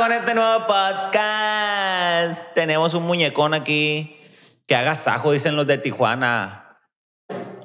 con este nuevo podcast. Tenemos un muñecón aquí que haga sajo, dicen los de Tijuana.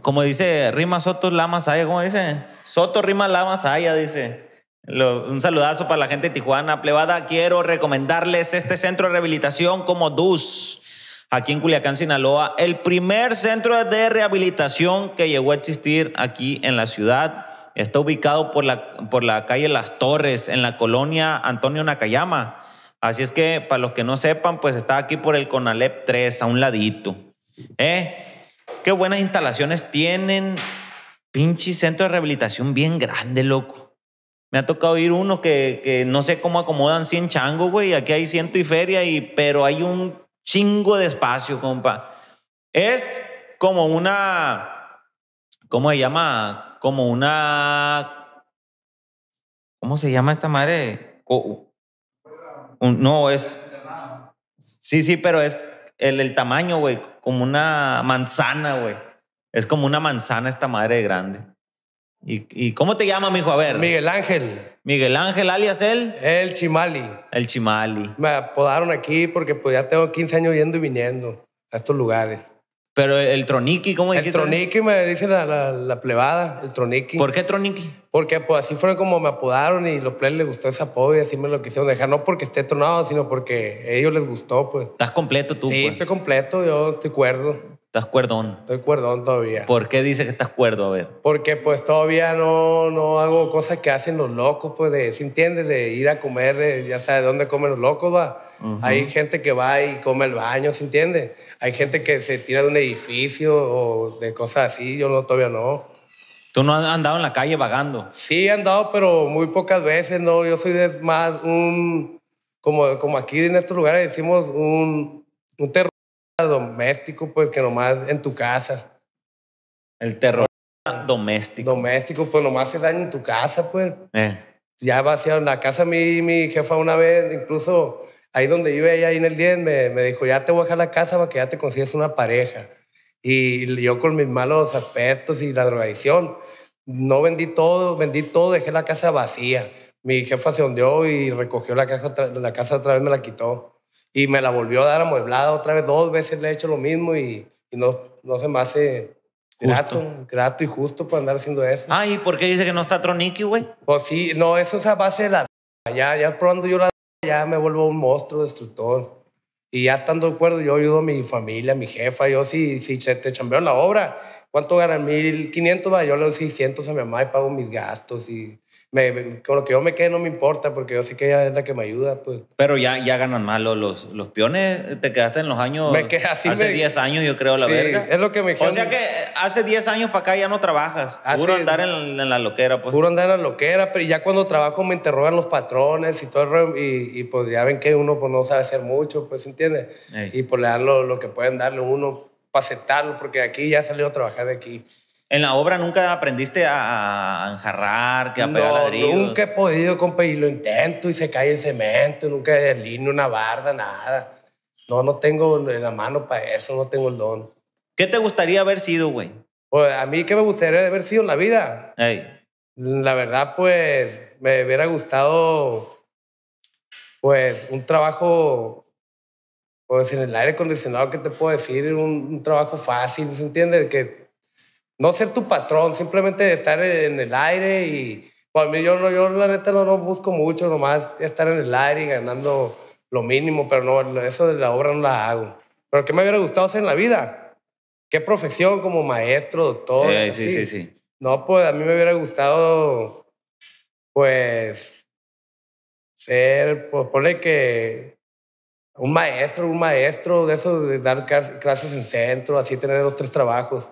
Como dice, rima Soto, lama saya, ¿cómo dice? Soto rima lama saya, dice. un saludazo para la gente de Tijuana. Plebada, quiero recomendarles este centro de rehabilitación como DUS, aquí en Culiacán, Sinaloa. El primer centro de rehabilitación que llegó a existir aquí en la ciudad Está ubicado por la, por la calle Las Torres, en la colonia Antonio Nakayama. Así es que, para los que no sepan, pues está aquí por el Conalep 3, a un ladito. ¿Eh? Qué buenas instalaciones tienen. Pinche centro de rehabilitación bien grande, loco. Me ha tocado ir uno que, no sé cómo acomodan 100 changos, güey. Aquí hay ciento y feria, y, pero hay un chingo de espacio, compa. Es como una, ¿cómo se llama? como una. ¿Cómo se llama esta madre? no, es. Sí, sí, pero es el, tamaño, güey. Como una manzana, güey. Es como una manzana esta madre grande. ¿Y, cómo te llama, mijo? A ver. Miguel Ángel. Miguel Ángel, alias él. El Chimali. El Chimali. Me apodaron aquí porque pues ya tengo 15 años yendo y viniendo a estos lugares. Pero el troniki ¿cómo dijiste? El troniki me dicen la, la, plebada, el troniki ¿Por qué troniki? Porque pues así fueron como me apodaron y los players les gustó ese apodo y así me lo quisieron dejar. No porque esté tronado, sino porque a ellos les gustó, pues. Estás completo tú, Sí, pues. estoy completo, yo estoy cuerdo. Estás cuerdón. Estoy cuerdón todavía. ¿Por qué dices que estás cuerdo? A ver. Porque pues todavía no, no hago cosas que hacen los locos, pues de, De ir a comer, ya sabes dónde comen los locos, va. Hay gente que va y come el baño, ¿se entiende? Hay gente que se tira de un edificio o de cosas así, yo no, todavía no. ¿Tú no has andado en la calle vagando? Sí, he andado, pero muy pocas veces, ¿no? Yo soy más un, como, como aquí en estos lugares decimos, un, un terror doméstico, pues que nomás en tu casa. El terror doméstico. Doméstico, pues nomás se dan en tu casa, pues. Eh. Ya vaciaron la casa mi, mi jefa una vez, incluso ahí donde vive ella, ahí en el 10, me, me, dijo, ya te voy a dejar la casa para que ya te consigas una pareja. Y yo con mis malos aspectos y la drogadicción, no vendí todo, vendí todo, dejé la casa vacía. Mi jefa se ondeó y recogió la, caja, la casa otra vez, me la quitó y me la volvió a dar amueblada otra vez, dos veces le he hecho lo mismo y, no, no se me hace grato, grato y justo por andar haciendo eso. Ah, ¿y por qué dice que no está Troniki, güey? Pues sí, no, eso es a base de la... Ya, ya probando yo la... Ya me vuelvo un monstruo destructor. Y ya estando de acuerdo, yo ayudo a mi familia, a mi jefa. Yo, sí, si te chambeo la obra, ¿cuánto ganan? 1500, va. Yo le doy 600 a mi mamá y pago mis gastos. Y con lo que yo me quede no me importa porque yo sé que ella es la que me ayuda. Pues. Pero ya, ya ganan mal los, los, piones, te quedaste en los años, hace 10 años yo creo la sí, verga. es lo que me O sea que hace 10 años para acá ya no trabajas, puro andar en, la loquera. Pues. Puro andar en la loquera, pero ya cuando trabajo me interrogan los patrones y todo el y, pues ya ven que uno pues, no sabe hacer mucho, pues ¿entiendes? Y pues le dan lo, que pueden darle uno para aceptarlo, porque aquí ya salió a trabajar de aquí. En la obra nunca aprendiste a, enjarrar, que a pegar no, Nunca he podido, compa, y lo intento y se cae el cemento, nunca deslindo una barda, nada. No, no tengo la mano para eso, no tengo el don. ¿Qué te gustaría haber sido, güey? Pues a mí, ¿qué me gustaría haber sido en la vida? La verdad, pues me hubiera gustado, pues, un trabajo, pues, en el aire acondicionado, ¿qué te puedo decir? Un, trabajo fácil, ¿se entiende? Que no ser tu patrón, simplemente estar en el aire y pues, yo, no yo la neta no, busco mucho, nomás estar en el aire y ganando lo mínimo, pero no, eso de la obra no la hago. Pero ¿qué me hubiera gustado hacer en la vida? ¿Qué profesión como maestro, doctor? sí, sí, sí. No, pues a mí me hubiera gustado, pues, ser, pues, ponle que un maestro, un maestro de eso, de dar clases en centro, así tener dos, tres trabajos.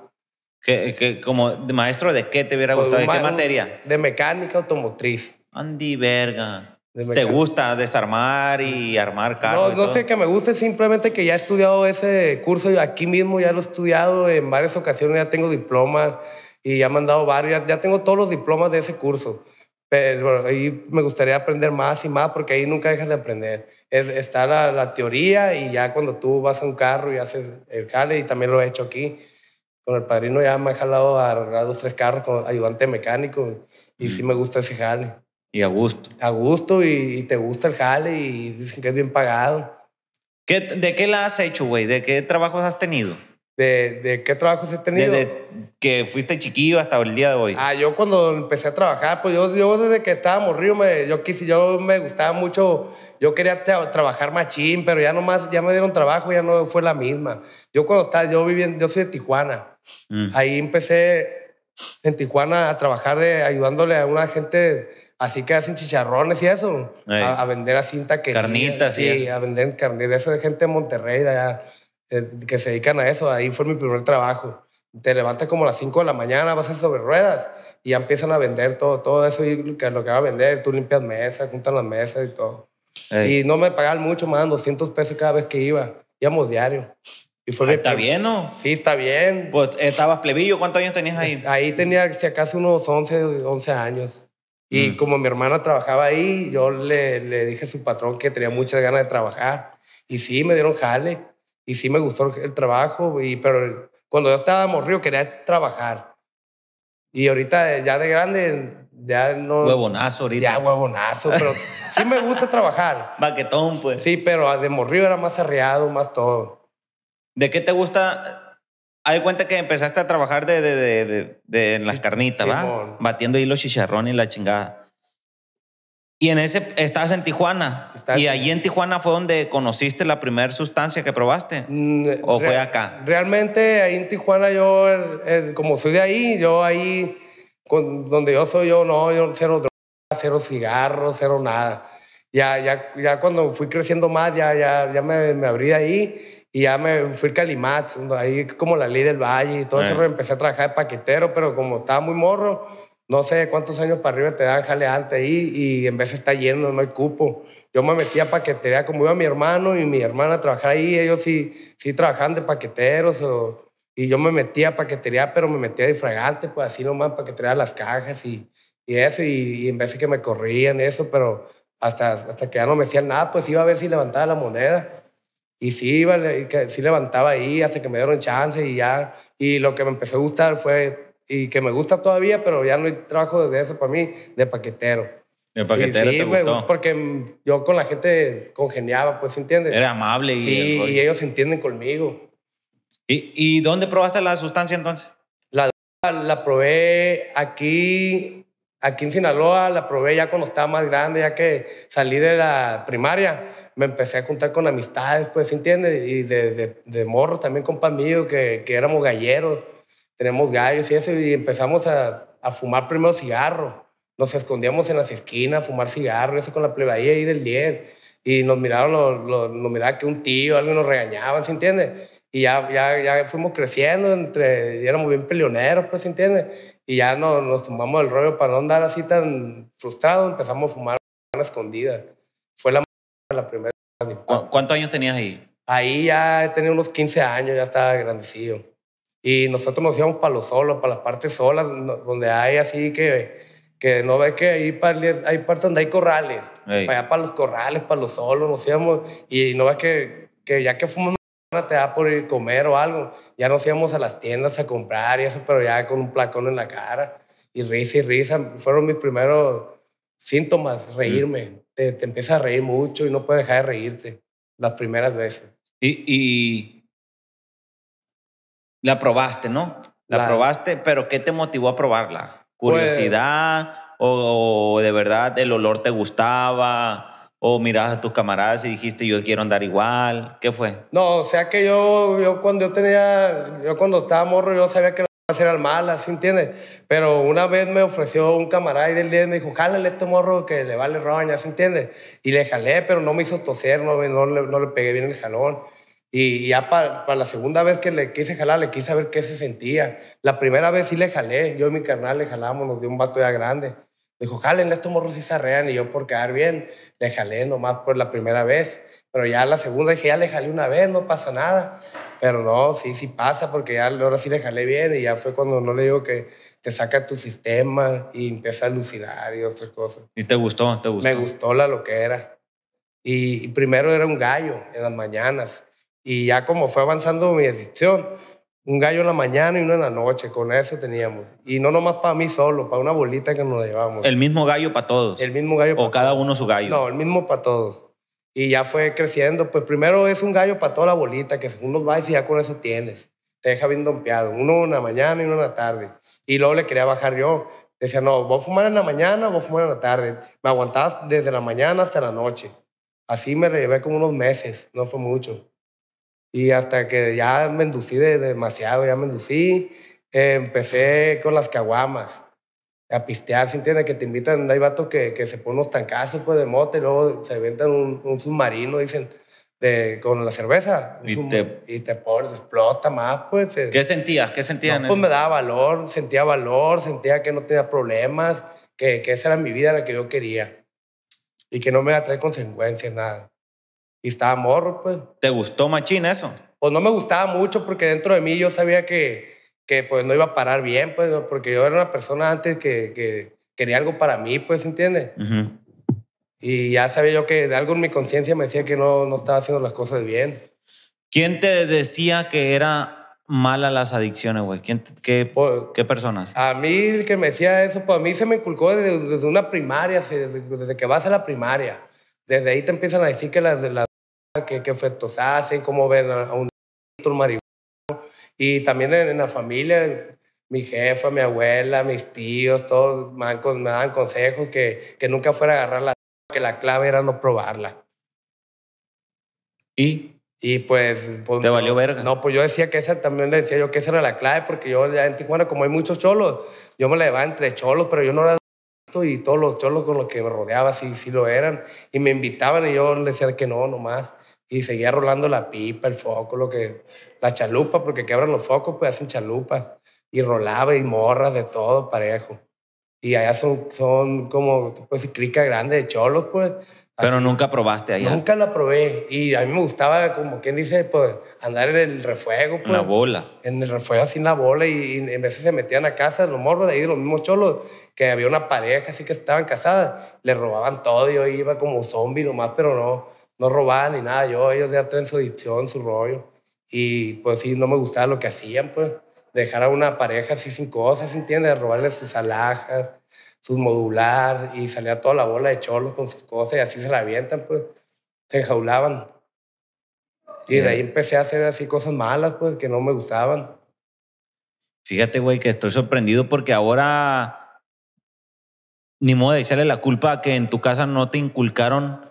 ¿Qué, como maestro, ¿de qué te hubiera pues, gustado? ¿De qué materia? De mecánica automotriz. Andy, verga. ¿Te gusta desarmar y armar carros? No, no sé que me guste, simplemente que ya he estudiado ese curso, aquí mismo ya lo he estudiado en varias ocasiones, ya tengo diplomas y ya he mandado dado varios, ya, tengo todos los diplomas de ese curso. Pero ahí me gustaría aprender más y más porque ahí nunca dejas de aprender. Es, está la, la teoría y ya cuando tú vas a un carro y haces el cale, y también lo he hecho aquí, con el padrino ya me ha jalado a arreglar dos, tres carros con ayudante mecánico y sí mm. me gusta ese jale. Y a gusto. A gusto y, te gusta el jale y dicen que es bien pagado. ¿Qué, ¿De qué la has hecho, güey? ¿De qué trabajos has tenido? ¿De, de qué trabajos he tenido? Desde que fuiste chiquillo hasta el día de hoy. Ah, yo cuando empecé a trabajar, pues yo, yo desde que estaba morrido, me, yo, quise, yo me gustaba mucho, yo quería trabajar machín, pero ya nomás, ya me dieron trabajo, ya no fue la misma. Yo cuando estaba, yo viviendo, yo soy de Tijuana. Mm. Ahí empecé en Tijuana a trabajar de, ayudándole a una gente así que hacen chicharrones y eso, a, vender a cinta que... Carnitas, sí. Y a vender carnitas, de eso de gente de Monterrey, de allá. Eh, que se dedican a eso. Ahí fue mi primer trabajo. Te levantas como a las 5 de la mañana, vas a sobre ruedas y ya empiezan a vender todo, todo eso y lo que, va a vender. Tú limpias mesas, juntas las mesas y todo. Y no me pagaban mucho, me daban 200 pesos cada vez que iba. Íbamos diario. Y fue ah, ¿Está bien, no? Sí, está bien. Pues estabas plebillo, ¿cuántos años tenías ahí? Ahí tenía, si acaso, unos 11, 11 años. Y mm. como mi hermana trabajaba ahí, yo le, le, dije a su patrón que tenía muchas ganas de trabajar. Y sí, me dieron jale y sí me gustó el trabajo, y, pero cuando yo estaba morrido quería trabajar. Y ahorita ya de grande, ya no... Huevonazo ahorita. Ya huevonazo, pero sí me gusta trabajar. Baquetón, pues. Sí, pero ah, de morrido era más arreado, más todo. ¿De qué te gusta? Hay cuenta que empezaste a trabajar de, de, de, en las carnitas, ¿va? Batiendo ahí los chicharrones y la chingada. Y en ese, estabas en Tijuana. ¿Y ahí allí en Tijuana fue donde conociste la primera sustancia que probaste? Mm, eh, ¿O fue acá? Realmente ahí en Tijuana yo, er, er, como soy de ahí, yo ahí, con, donde yo soy yo, no, yo cero drogas, cero cigarros, cero nada. Ya, ya, ya cuando fui creciendo más, ya, ya, ya me, me abrí de ahí y ya me fui al Calimat, ahí como la ley del valle y todo eso, eh. empecé a trabajar de paquetero, pero como estaba muy morro, no sé cuántos años para arriba te dan jaleante ahí y en vez está lleno, no hay cupo. Yo me metía a paquetería como iba mi hermano y mi hermana a trabajar ahí, ellos sí, sí trabajaban de paqueteros y yo me metía a paquetería, pero me metía a fragante, pues así nomás paquetería las cajas y, eso, y, en vez que me corrían eso, pero hasta, hasta que ya no me decían nada, pues iba a ver si levantaba la moneda. Y sí, iba, sí levantaba ahí hasta que me dieron chance y ya. Y lo que me empezó a gustar fue y que me gusta todavía, pero ya no trabajo desde eso para mí, de paquetero. De paquetero porque yo con la gente congeniaba, pues, ¿entiendes? Era amable y... Sí, y ellos entienden conmigo. ¿Y, dónde probaste la sustancia entonces? La, la probé aquí, aquí en Sinaloa, la probé ya cuando estaba más grande, ya que salí de la primaria, me empecé a contar con amistades, pues, ¿entiendes? Y de, de, morro también, compa mío, que, que éramos galleros tenemos gallos y eso, y empezamos a, a fumar primero cigarro. Nos escondíamos en las esquinas a fumar cigarro, eso con la plebeía ahí del 10. Y nos miraron, los nos miraba que un tío, algo nos regañaba, ¿se entiende? Y ya, ya, ya fuimos creciendo, entre, éramos bien peleoneros, pues, ¿se entiende? Y ya no, nos tomamos el rollo para no andar así tan frustrados, empezamos a fumar a escondida. Fue la, la primera. ¿Cuántos años tenías ahí? Ahí ya tenía unos 15 años, ya estaba grandecido. Y nosotros nos íbamos para los solos, para las partes solas, donde hay así que, que no ves que hay partes donde hay corrales. Para allá, para los corrales, para los solos, nos íbamos. Y no ves que, que ya que fuimos te da por ir a comer o algo. Ya nos íbamos a las tiendas a comprar y eso, pero ya con un placón en la cara. Y risa y risa. Fueron mis primeros síntomas, reírme. Mm. Te, te empiezas a reír mucho y no puedes dejar de reírte las primeras veces. Y, y la probaste, ¿no? La, probaste, pero ¿qué te motivó a probarla? ¿Curiosidad? Pues o, de verdad el olor te gustaba? ¿O mirabas a tus camaradas y dijiste yo quiero andar igual? ¿Qué fue? No, o sea que yo, yo cuando yo tenía, yo cuando estaba morro, yo sabía que ser el mal, ¿sí entiendes? Pero una vez me ofreció un camarada y del día me dijo, jálale este morro que le vale roña, ¿sí entiendes? Y le jalé, pero no me hizo toser, no, no le pegué bien el jalón. Y ya para, la segunda vez que le quise jalar, le quise ver qué se sentía. La primera vez sí le jalé. Yo y mi carnal le jalábamos, nos dio un vato ya grande. dijo, jálenle estos morros y se arrean. Y yo, por quedar bien, le jalé nomás por la primera vez. Pero ya la segunda dije, ya le jalé una vez, no pasa nada. Pero no, sí, sí pasa, porque ya ahora sí le jalé bien. Y ya fue cuando no le digo que te saca tu sistema y empieza a alucinar y otras cosas. ¿Y te gustó? ¿Te gustó? Me gustó la loquera. Y, y primero era un gallo en las mañanas y ya como fue avanzando mi decisión, un gallo en la mañana y uno en la noche, con eso teníamos. Y no nomás para mí solo, para una bolita que nos llevamos. ¿El mismo gallo para todos? El mismo gallo para ¿O cada uno su gallo? No, el mismo para todos. Y ya fue creciendo. Pues primero es un gallo para toda la bolita, que según los vais y ya con eso tienes. Te deja bien dompeado. Uno en la mañana y uno en la tarde. Y luego le quería bajar yo. Decía, no, voy a fumar en la mañana, voy a fumar en la tarde. Me aguantabas desde la mañana hasta la noche. Así me llevé como unos meses, no fue mucho. Y hasta que ya me enducí demasiado, ya me enducí, empecé con las caguamas, a pistear, ¿sí entiendes? Que te invitan, hay vatos que, que se ponen unos tancazos pues, de mote y luego se inventan un, submarino, dicen, de, con la cerveza. Y, te, y te pones, explota más, pues. ¿Qué sentías? ¿Qué sentías? pues me daba valor, sentía valor, sentía que no tenía problemas, que, que esa era mi vida, la que yo quería. Y que no me iba a traer consecuencias, nada. Y estaba morro, pues. ¿Te gustó machina eso? Pues no me gustaba mucho porque dentro de mí yo sabía que, que pues no iba a parar bien, pues, porque yo era una persona antes que, que quería algo para mí, pues, ¿entiendes? Y ya sabía yo que de algo en mi conciencia me decía que no, no estaba haciendo las cosas bien. ¿Quién te decía que era mala las adicciones, güey? qué, pues, qué, personas? A mí el que me decía eso, pues a mí se me inculcó desde, una primaria, desde, que vas a la primaria. Desde ahí te empiezan a decir que las, las qué, efectos hacen, cómo ven a, un, marihuana. Y también en, la familia, mi jefa, mi abuela, mis tíos, todos me, dan, daban consejos que, nunca fuera a agarrar la que la clave era no probarla. ¿Y? Y pues, pues ¿Te valió verga? No, pues yo decía que esa, también le decía yo que esa era la clave, porque yo ya en Tijuana, como hay muchos cholos, yo me la llevaba entre cholos, pero yo no era y todos los cholos con los que me rodeaba sí, lo eran. Y me invitaban y yo le decía que no, nomás. Y seguía rolando la pipa, el foco, lo que, la chalupa, porque quebran los focos, pues hacen chalupas. Y rolaba y morras de todo parejo. Y allá son, son como, pues, crica grande de cholos, pues. Pero nunca probaste allá. Nunca la probé. Y a mí me gustaba, como quien dice, pues andar en el refuego. Pues, en la pues. bola. En el refuego, sin la bola. Y, en vez veces se metían a casa los morros de ahí, los mismos cholos, que había una pareja así que estaban casadas. Le robaban todo. Yo iba como zombie nomás, pero no, no robaban ni nada. Yo, ellos ya traen su adicción, su rollo. Y pues sí, no me gustaba lo que hacían, pues. Dejar a una pareja así sin cosas, ¿entiendes? Robarle sus alhajas su modular y salía toda la bola de cholos con sus cosas y así se la avientan, pues se enjaulaban. Y de ahí empecé a hacer así cosas malas, pues, que no me gustaban. Fíjate, güey, que estoy sorprendido porque ahora ni modo de echarle la culpa a que en tu casa no te inculcaron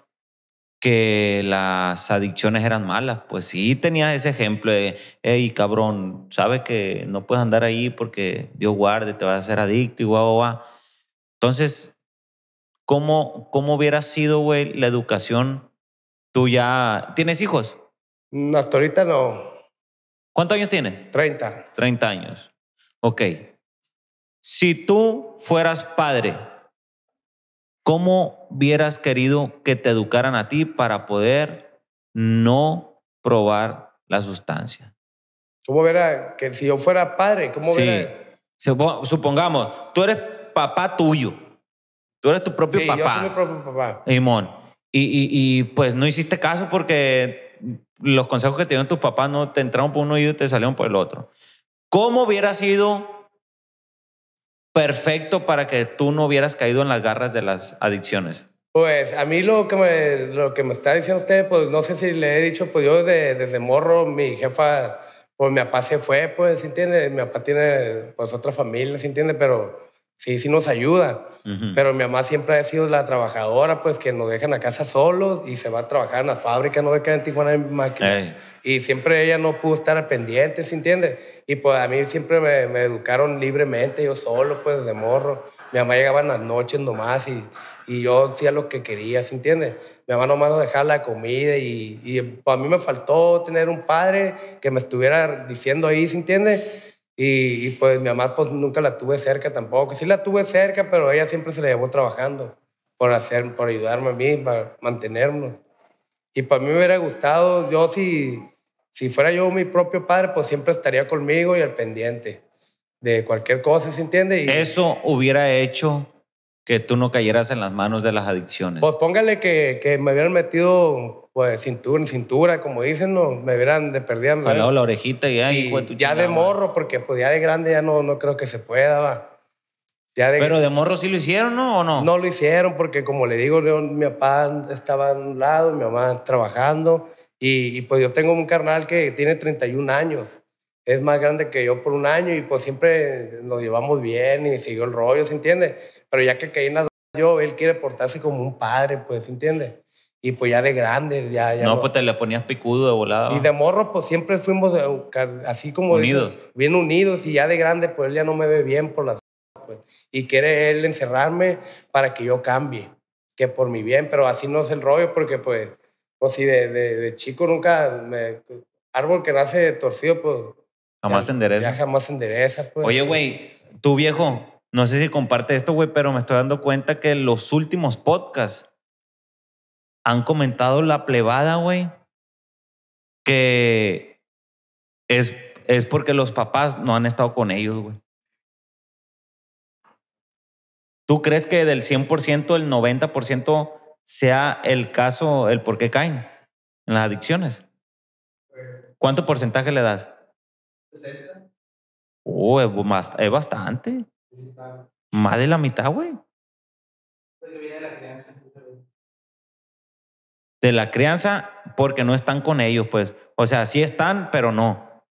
que las adicciones eran malas. Pues sí tenías ese ejemplo de, hey, cabrón, sabes que no puedes andar ahí porque Dios guarde, te vas a hacer adicto y guau, guau, guau. Entonces, ¿cómo, cómo hubiera sido, güey, la educación? Tú ya tienes hijos. Mm, hasta ahorita no. ¿Cuántos años tienes? 30. 30 años. Ok. Si tú fueras padre, ¿cómo hubieras querido que te educaran a ti para poder no probar la sustancia? ¿Cómo hubiera que si yo fuera padre, cómo hubiera? Supongamos, tú eres papá tuyo. Tú eres tu propio sí, papá. Yo soy mi propio papá. Simón. Y, y, pues no hiciste caso porque los consejos que te dieron tus papás no te entraron por un y te salieron por el otro. ¿Cómo hubiera sido perfecto para que tú no hubieras caído en las garras de las adicciones? Pues a mí lo que me, lo que me está diciendo usted, pues no sé si le he dicho, pues yo desde, desde morro, mi jefa, pues mi papá se fue, pues, ¿sí entiende? Mi papá tiene pues otra familia, ¿sí entiende? Pero sí, sí nos ayuda. Pero mi mamá siempre ha sido la trabajadora, pues que nos dejan a casa solos y se va a trabajar en la fábrica, no ve que en Tijuana hay máquina. Y siempre ella no pudo estar pendiente, ¿se entiende? Y pues a mí siempre me, educaron libremente, yo solo, pues de morro. Mi mamá llegaba en las noches nomás y, y yo hacía lo que quería, ¿se entiende? Mi mamá nomás nos dejaba la comida y, pues, a mí me faltó tener un padre que me estuviera diciendo ahí, ¿se entiende? Y, pues mi mamá pues nunca la tuve cerca tampoco. Sí la tuve cerca, pero ella siempre se la llevó trabajando por, hacer, por ayudarme a mí, para mantenernos. Y para mí me hubiera gustado, yo si, si fuera yo mi propio padre, pues siempre estaría conmigo y al pendiente de cualquier cosa, ¿se entiende? Y, Eso hubiera hecho que tú no cayeras en las manos de las adicciones. Pues póngale que, que me hubieran metido pues cintura, cintura, como dicen, no, me hubieran de perdida. la orejita y Ya de morro, porque pues ya de grande ya no, no creo que se pueda, va. Ya de, Pero de morro sí lo hicieron, ¿no? ¿O no? No lo hicieron porque, como le digo, mi papá estaba a un lado, mi mamá trabajando. Y, pues yo tengo un carnal que tiene 31 años. Es más grande que yo por un año y pues siempre nos llevamos bien y siguió el rollo, ¿se entiende? Pero ya que caí en la yo, él quiere portarse como un padre, pues, ¿se entiende? Y pues ya de grande, ya... no, pues te le ponías picudo de volada. Y de morro, pues siempre fuimos eh, así como... Unidos. bien unidos y ya de grande, pues él ya no me ve bien por las... Pues, y quiere él encerrarme para que yo cambie, que por mi bien, pero así no es el rollo porque pues, pues si de, de, chico nunca... árbol que nace torcido, pues... Jamás se endereza. jamás endereza, pues. Oye, güey, tú viejo, no sé si comparte esto, güey, pero me estoy dando cuenta que los últimos podcasts han comentado la plebada, güey, que es, es porque los papás no han estado con ellos, güey. ¿Tú crees que del 100%, el 90% sea el caso, el por qué caen en las adicciones? ¿Cuánto porcentaje le das? 60. Oh, es, bastante. Más de la mitad, güey. de la crianza porque no están con ellos, pues. O sea, sí están, pero no.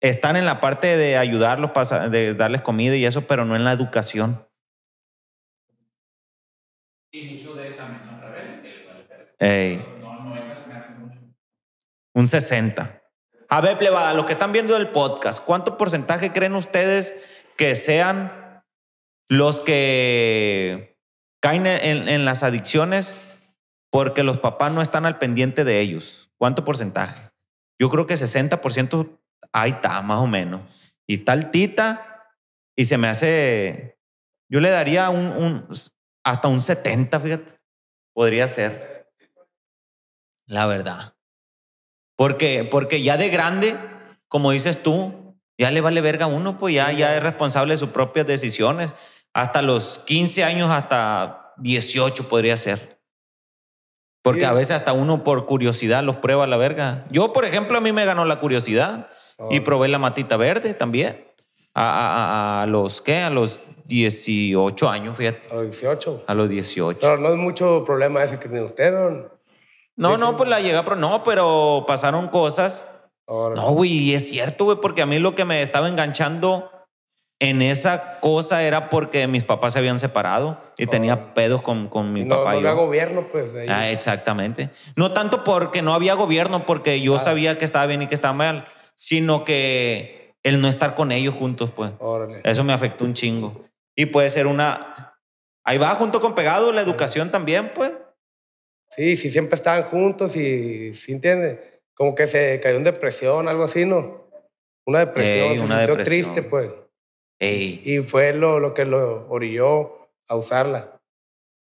Están en la parte de ayudarlos, de darles comida y eso, pero no en la educación. Y de también Un 60. A ver, plebada, los que están viendo el podcast, ¿cuánto porcentaje creen ustedes que sean los que caen en, en las adicciones porque los papás no están al pendiente de ellos. ¿Cuánto porcentaje? Yo creo que 60% ahí está, más o menos. Y tal tita, y se me hace, yo le daría un, hasta un 70, fíjate, podría ser. La verdad. Porque, porque ya de grande, como dices tú, ya le vale verga a uno, pues ya, ya es responsable de sus propias decisiones. Hasta los 15 años, hasta 18 podría ser. Porque a veces hasta uno por curiosidad los prueba a la verga. Yo, por ejemplo, a mí me ganó la curiosidad y oh. probé la matita verde también. A, los, ¿qué? A los 18 años, fíjate. A los 18. A los 18. Pero no es mucho problema ese que tiene usted, ¿no? No, pues la llega pero no, pero pasaron cosas. No, güey, es cierto, güey, porque a mí lo que me estaba enganchando en esa cosa era porque mis papás se habían separado y oh. tenía pedos con, con mi papá. No y yo. había gobierno, pues. Ah, exactamente. No tanto porque no había gobierno, porque yo ah. sabía que estaba bien y que estaba mal, sino que el no estar con ellos juntos, pues. Órale. Eso me afectó un chingo. Y puede ser una... Ahí va junto con pegado la educación también, pues. Sí, sí, siempre estaban juntos y, ¿sí entiende Como que se cayó en depresión, algo así, ¿no? Una depresión, una depresión. triste, pues. Y fue lo, lo, que lo orilló a usarla.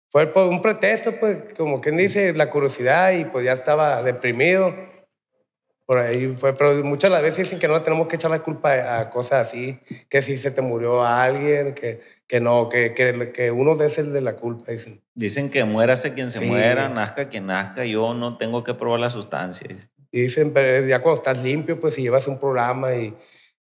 Fue por un pretexto, pues, como quien dice, la curiosidad y pues ya estaba deprimido. Por ahí fue, pero muchas las veces dicen que no tenemos que echar la culpa a cosas así, que si se te murió a alguien, que, que no, que, que, que uno es el de la culpa, dicen. Dicen que muérase quien se muera, nazca quien nazca, yo no tengo que probar las sustancias. Dicen, pero ya cuando estás limpio, pues si llevas un programa y,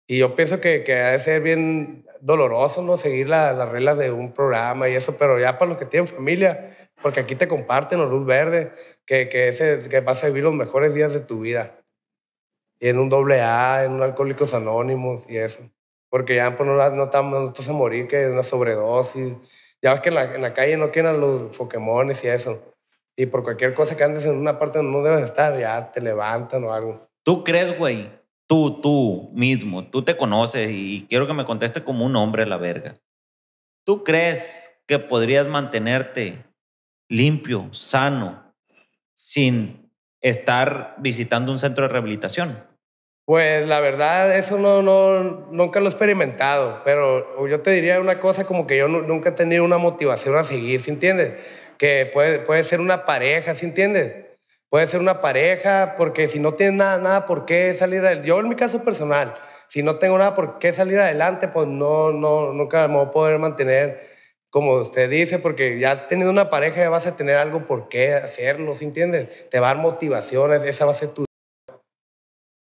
y yo pienso que, que ha de ser bien doloroso, ¿no? Seguir las reglas de un programa y eso, pero ya para los que tienen familia, porque aquí te comparten la luz verde, que, que, ese, que vas a vivir los mejores días de tu vida. Y en un doble A, en un Alcohólicos Anónimos y eso. Porque ya pues, no, no, no estás a morir, que es una sobredosis. Ya ves que en la, en la calle no quieren a los Pokémones y eso. Y por cualquier cosa que andes en una parte donde no debes estar, ya te levantan o algo. ¿Tú crees, güey, tú, tú mismo, tú te conoces y quiero que me conteste como un hombre a la verga. ¿Tú crees que podrías mantenerte limpio, sano, sin estar visitando un centro de rehabilitación? Pues la verdad, eso no, nunca lo he experimentado, pero yo te diría una cosa como que yo nunca he tenido una motivación a seguir, ¿sí entiendes? Que puede, puede ser una pareja, ¿sí entiendes? Puede ser una pareja, porque si no tienes nada, nada por qué salir adelante. Yo en mi caso personal, si no tengo nada por qué salir adelante, pues no, no, nunca me voy a poder mantener como usted dice, porque ya teniendo una pareja ya vas a tener algo por qué hacerlo, ¿sí entiendes? Te va a dar motivaciones, esa va a ser tu...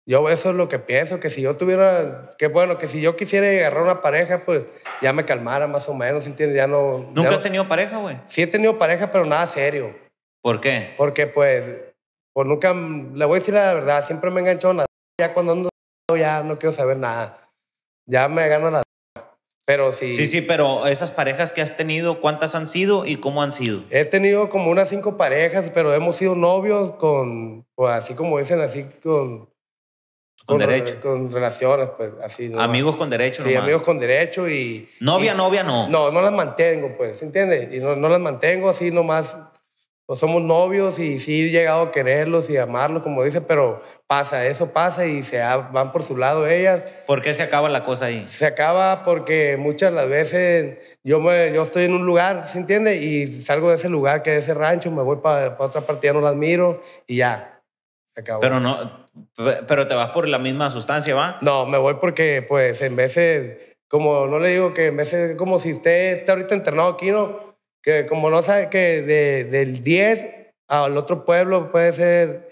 Yo eso es lo que pienso, que si yo tuviera, que bueno, que si yo quisiera agarrar una pareja, pues ya me calmara más o menos, ¿sí entiendes? Ya no... ¿Nunca he has tenido pareja, güey? Sí he tenido pareja, pero nada serio. ¿Por qué? Porque pues pues nunca, le voy a decir la verdad, siempre me he enganchado nada. Ya cuando ando, ya no quiero saber nada. Ya me gano la. Pero sí. Sí, sí, pero esas parejas que has tenido, ¿cuántas han sido y cómo han sido? He tenido como unas cinco parejas, pero hemos sido novios con, pues así como dicen, así con. Con, derecho. con relaciones, pues así. Amigos con derecho, Sí, amigos con derecho y. Novia, novia, no. No, no las mantengo, pues, ¿entiendes? Y no, no las mantengo así nomás pues somos novios y sí he llegado a quererlos y amarlos, como dice, pero pasa, eso pasa y se van por su lado ellas. ¿Por qué se acaba la cosa ahí? Se acaba porque muchas las veces yo, yo estoy en un lugar, ¿se entiende? Y salgo de ese lugar, que es ese rancho, me voy para otra partida, no las miro y ya, se acabó. Pero no, pero te vas por la misma sustancia, ¿va? No, me voy porque pues en veces, como no le digo que en veces, como si usted está ahorita internado aquí, ¿no? que como no sabe que del 10 al otro pueblo puede ser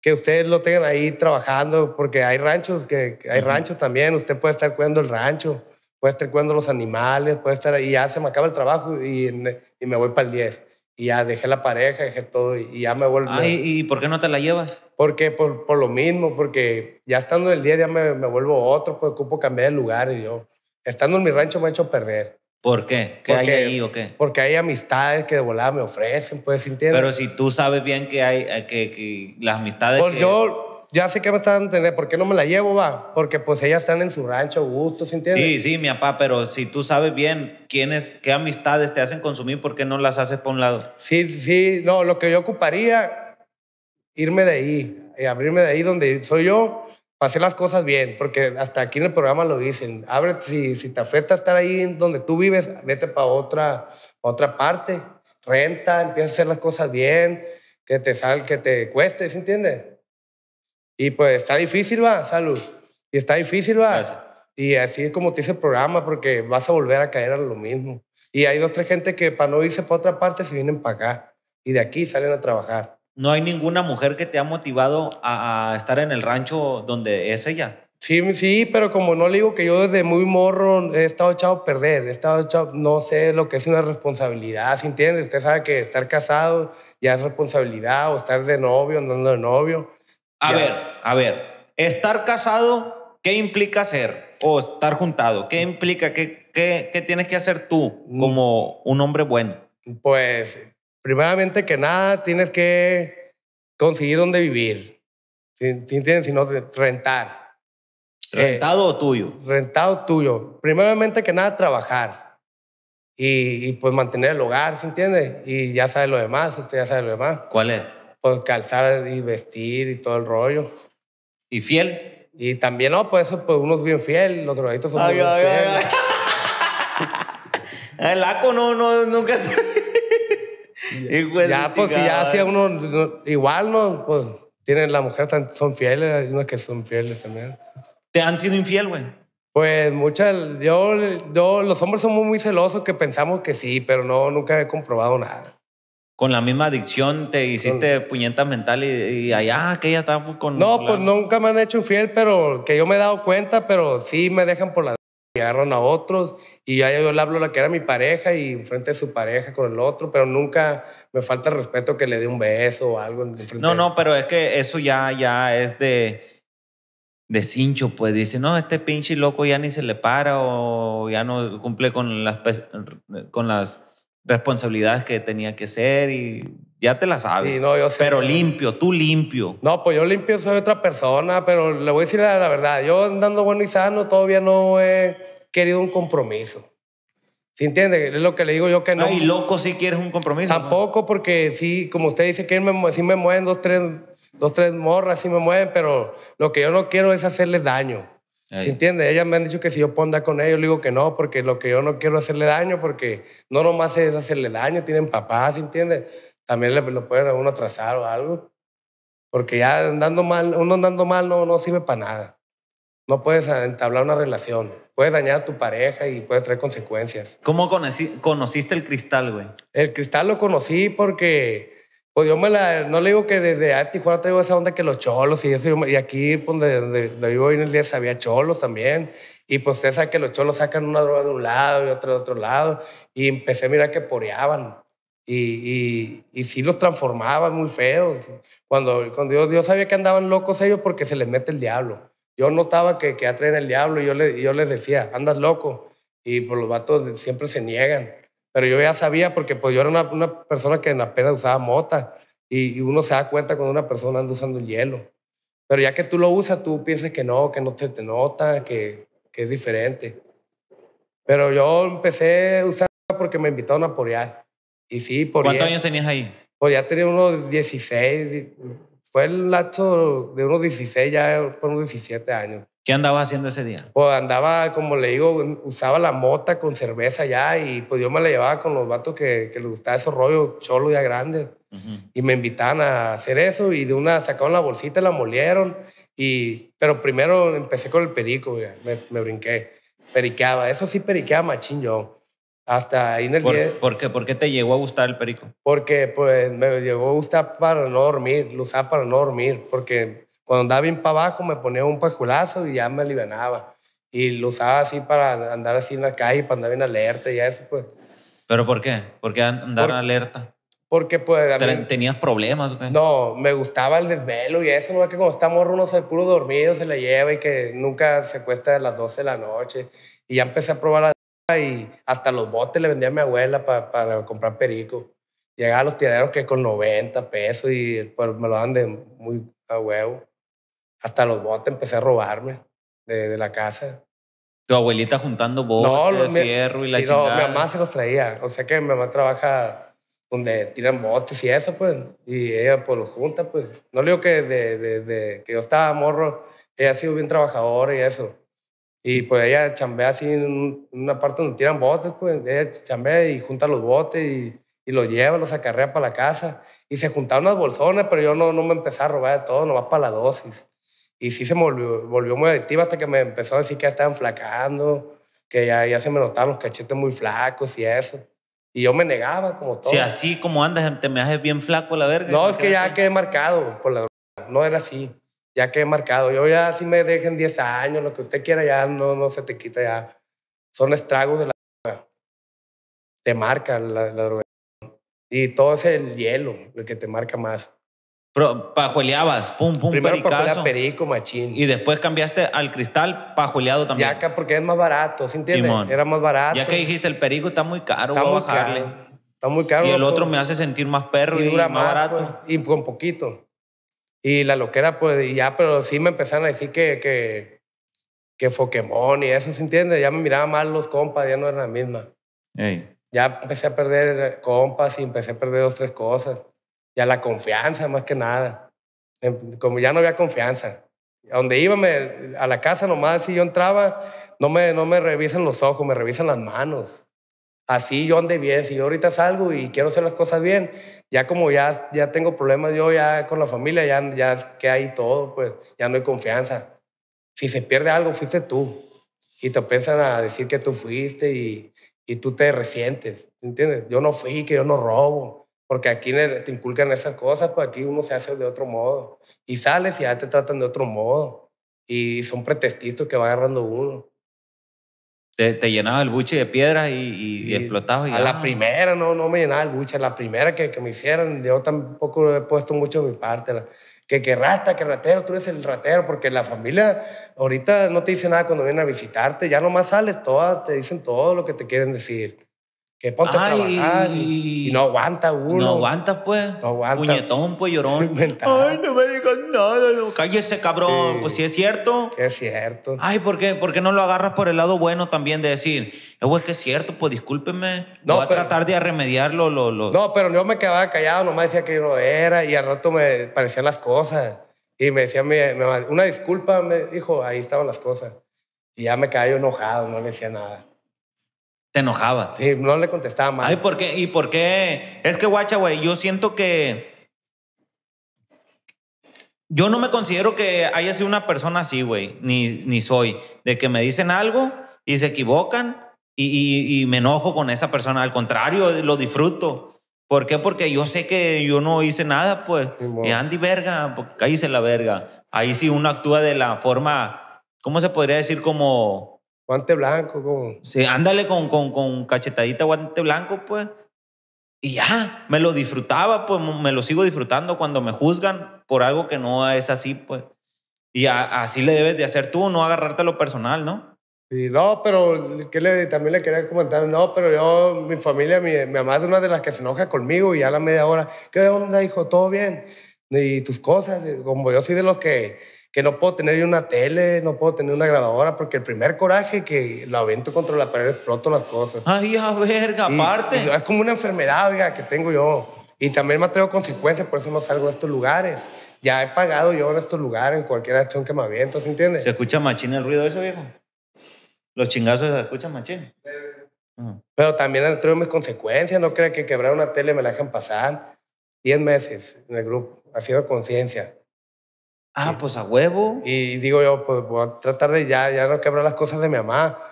que ustedes lo tengan ahí trabajando, porque hay ranchos, que hay ranchos también, usted puede estar cuidando el rancho, puede estar cuidando los animales, puede estar, y ya se me acaba el trabajo y, y me voy para el 10. Y ya dejé la pareja, dejé todo y ya me vuelvo. Ah, ¿y, por qué no te la llevas? Porque por, por lo mismo, porque ya estando en el 10 ya me, me vuelvo otro, pues ocupo cambiar de lugar y yo, estando en mi rancho me he hecho perder. ¿Por qué? ¿Qué hay ahí o qué? Porque hay amistades que de volada me ofrecen, pues, ¿entiendes? Pero si tú sabes bien que hay, eh, que, las amistades Pues yo ya sé que me están entendiendo, ¿por qué no me la llevo, va? Porque pues ellas están en su rancho gusto, ¿entiendes? Sí, sí, mi papá, pero si tú sabes bien quiénes, qué amistades te hacen consumir, ¿por qué no las haces por un lado? Sí, sí, no, lo que yo ocuparía, irme de ahí, y eh, abrirme de ahí donde soy yo, para hacer las cosas bien, porque hasta aquí en el programa lo dicen. Ábrete, si, si te afecta estar ahí donde tú vives, vete para otra, otra parte. Renta, empieza a hacer las cosas bien, que te sal, que te cueste, ¿se entiendes? Y pues está difícil, va, salud. Y está difícil, va. Y así es como te dice el programa, porque vas a volver a caer a lo mismo. Y hay dos, tres gente que para no irse para otra parte se vienen para acá. Y de aquí salen a trabajar no hay ninguna mujer que te ha motivado a, estar en el rancho donde es ella. Sí, sí, pero como no le digo que yo desde muy morro he estado echado a perder, he estado echado, no sé lo que es una responsabilidad, ¿sí entiende? Usted sabe que estar casado ya es responsabilidad o estar de novio, andando de novio. A ver, a ver, estar casado, ¿qué implica ser? O estar juntado, ¿qué implica? qué tienes que hacer tú mm. como un hombre bueno? Pues primeramente que nada, tienes que conseguir dónde vivir. Si, si no, rentar. Eh, ¿Rentado o tuyo? Rentado tuyo. Primeramente que nada, trabajar. Y, pues mantener el hogar, ¿se entiende? Y ya sabes lo demás, usted ya sabe lo demás. ¿Cuál es? Pues calzar y vestir y todo el rollo. ¿Y fiel? Y también, no, pues eso, pues unos bien fiel, los drogadictos son ay, muy ay, bien ay, El laco, no, no, nunca se ya, pues, si ya hacía uno igual, ¿no? Pues tienen la mujer, son fieles, hay que son fieles también. ¿Te han sido infiel, güey? Pues muchas, yo, los hombres somos muy celosos que pensamos que sí, pero no, nunca he comprobado nada. Con la misma adicción te hiciste con... puñeta mental y, allá ah, que ella estaba con... No, pues nunca me han hecho infiel, pero que yo me he dado cuenta, pero sí me dejan por la y agarran a otros y ya yo le hablo a la que era mi pareja y enfrente de su pareja con el otro, pero nunca me falta el respeto que le dé un beso o algo. No, no, pero es que eso ya, ya es de de cincho, pues dice, no, este pinche loco ya ni se le para o ya no cumple con las, con las responsabilidades que tenía que ser y ya te la sabes. Sí, no, yo sé. Pero limpio, tú limpio. No, pues yo limpio soy otra persona, pero le voy a decir la, verdad. Yo andando bueno y sano todavía no he querido un compromiso. ¿Sí entiende? Es lo que le digo yo que no. Ay, loco si quieres un compromiso. Tampoco porque sí, como usted dice que si sí me mueven dos tres, dos, tres morras, sí me mueven, pero lo que yo no quiero es hacerles daño. se ¿Sí entiende? Ellas me han dicho que si yo puedo con ellos, le digo que no, porque lo que yo no quiero hacerle daño, porque no nomás es hacerle daño, tienen papás, ¿sí entiende? también lo pueden a uno trazar o algo. Porque ya andando mal, uno andando mal no, no sirve para nada. No puedes entablar una relación. Puedes dañar a tu pareja y puede traer consecuencias. ¿Cómo conociste el cristal, güey? El cristal lo conocí porque, pues yo me no le digo que desde a ah, Tijuana traigo esa onda que los cholos y eso, y aquí pues, donde, vivo hoy en el día sabía cholos también. Y pues esa que los cholos sacan una droga de un lado y otra de otro lado. Y empecé a mirar que poreaban y, y, sí los transformaba muy feos. Cuando, cuando yo, sabía que andaban locos ellos porque se les mete el diablo. Yo notaba que, que atraen el diablo y yo, le, yo les decía, andas loco. Y por pues, los vatos siempre se niegan. Pero yo ya sabía porque pues yo era una, persona que apenas usaba mota y, uno se da cuenta cuando una persona anda usando hielo. Pero ya que tú lo usas, tú piensas que no, que no se te nota, que, es diferente. Pero yo empecé a usar porque me invitaron a porear. Y sí, por ¿Cuántos años tenías ahí? Pues ya tenía unos 16. Fue el acto de unos 16, ya por unos 17 años. ¿Qué andaba haciendo ese día? Pues andaba, como le digo, usaba la mota con cerveza ya y pues yo me la llevaba con los vatos que, que les gustaba esos rollos cholo ya grandes. Y me invitaban a hacer eso y de una sacaron la bolsita, y la molieron. Y, pero primero empecé con el perico, me, me, brinqué. Periqueaba, eso sí periqueaba machín yo. Hasta ahí en el ¿Por, ¿por qué? ¿Por qué te llegó a gustar el perico? Porque pues me llegó a gustar para no dormir, lo usaba para no dormir, porque cuando andaba bien para abajo me ponía un pajulazo y ya me alivianaba. Y lo usaba así para andar así en la calle, para andar bien alerta y eso pues. ¿Pero por qué? ¿Por qué andar alerta? Porque pues... ¿Tenías problemas? No, me gustaba el desvelo y eso, no es que cuando está morro uno se puro dormido, se le lleva y que nunca se cuesta a las 12 de la noche. Y ya empecé a probar la y hasta los botes le vendía a mi abuela para, para comprar perico. Llegaba a los tiraderos que con 90 pesos y pues, me lo dan de muy a huevo. Hasta los botes empecé a robarme de, la casa. Tu abuelita juntando botes no, mi, fierro y mi mamá se los traía. O sea que mi mamá trabaja donde tiran botes y eso, pues. Y ella pues los junta, pues. No le digo que desde que yo estaba morro, ella ha sido bien trabajadora y eso. Y pues ella chambea así en una parte donde tiran botes, pues ella chambea y junta los botes y, y los lleva, los acarrea para la casa. Y se juntaron las bolsones, pero yo no, no me empecé a robar de todo, va para la dosis. Y sí se volvió, volvió muy adictiva hasta que me empezó a decir que ya estaban flacando, que ya, ya se me notaban los cachetes muy flacos y eso. Y yo me negaba como todo. Si así como andas te me haces bien flaco la verga. No, es que ya quedé marcado por la droga. No era así ya que he marcado. Yo ya si me dejen 10 años, lo que usted quiera, ya no, no se te quita ya. Son estragos de la Te marca la, la droga. Y todo es el hielo el que te marca más. Pero pajueleabas, pum, pum, Primero pajueleaba perico, machín. Y después cambiaste al cristal pajueleado también. Ya acá porque es más barato, ¿sí entiendes? Era más barato. Ya que dijiste, el perico está muy caro, vamos a bajarle. Está muy caro. Y el otro me hace sentir más perro y, más, pues, barato. y con poquito. Y la loquera, pues, ya, pero sí me empezaron a decir que, que, que Pokémon y eso, ¿se entiende? Ya me miraban mal los compas, ya no era la misma. Ya empecé a perder eh, compas y empecé a perder dos, tres cosas. Ya la confianza, más que nada. Em, como ya no había confianza. A donde iba, me, a la casa nomás, si yo entraba, no me, no me revisan los ojos, me revisan las manos así yo ande bien, si yo ahorita salgo y quiero hacer las cosas bien, ya como ya, ya tengo problemas yo ya con la familia, ya, ya que hay todo, pues ya no hay confianza. Si se pierde algo, fuiste tú. Y te empiezan a decir que tú fuiste y, y tú te resientes, ¿entiendes? Yo no fui, que yo no robo, porque aquí te inculcan esas cosas, pues aquí uno se hace de otro modo. Y sales y ya te tratan de otro modo. Y son pretextitos que va agarrando uno. Te, llenaba el buche de piedra y, explotaba. a la primera no, no me llenaba el buche, a la primera que, me hicieron, yo tampoco he puesto mucho de mi parte. que, que rasta que ratero, tú eres el ratero, porque la familia ahorita no te dice nada cuando vienen a visitarte, ya nomás sales todas, te dicen todo lo que te quieren decir que ponte Ay, a trabajar y, no aguanta uno. No aguanta pues. No aguanta. Puñetón, pues, llorón. Ay, no me digas nada. Cállese, cabrón. Pues sí es cierto. es cierto. Ay, ¿por qué? ¿por no lo agarras por el lado bueno también de decir, es eh, pues que es cierto, pues discúlpeme. No, voy a tratar de arremediarlo Lo, lo, No, pero yo me quedaba callado, nomás decía que yo no era y al rato me parecían las cosas. Y me decía una disculpa, me dijo, ahí estaban las cosas. Y ya me yo enojado, no le decía nada enojaba. Sí, no le contestaba mal. Ay, ¿por qué? ¿Y por qué? Es que, guacha, güey, yo siento que. Yo no me considero que haya sido una persona así, güey, ni, ni soy. De que me dicen algo y se equivocan y, me enojo con esa persona. Al contrario, lo disfruto. ¿Por qué? Porque yo sé que yo no hice nada, pues. Y Andy, verga, ahí pues, cállese la verga. Ahí sí uno actúa de la forma, ¿cómo se podría decir? Como Guante blanco, como. Sí, ándale con, con, con cachetadita, guante blanco, pues. Y ya, me lo disfrutaba, pues me lo sigo disfrutando cuando me juzgan por algo que no es así, pues. Y así le debes de hacer tú, no agarrarte lo personal, ¿no? Sí, no, pero que le, también le quería comentar, no, pero yo, mi familia, mi, mamá es una de las que se enoja conmigo y a la media hora, ¿qué onda, hijo? ¿Todo bien? y tus cosas. Eh, como yo soy de los que, que no puedo tener una tele, no puedo tener una grabadora, porque el primer coraje que lo avento contra la pared exploto las cosas. Ay, a verga, aparte. es como una enfermedad, oiga, que tengo yo. Y también me traído consecuencias, por eso no salgo de estos lugares. Ya he pagado yo en estos lugares, en cualquier acción que me aviento, ¿se entiende? ¿Se escucha machín el ruido de eso, viejo? Los chingazos se escuchan machín. Pero también traído mis consecuencias, no crea que quebrar una tele me la dejan pasar. 10 meses en el grupo, haciendo conciencia. Ah, pues a huevo. Y digo yo, pues voy a tratar de ya, ya no quebrar las cosas de mi mamá.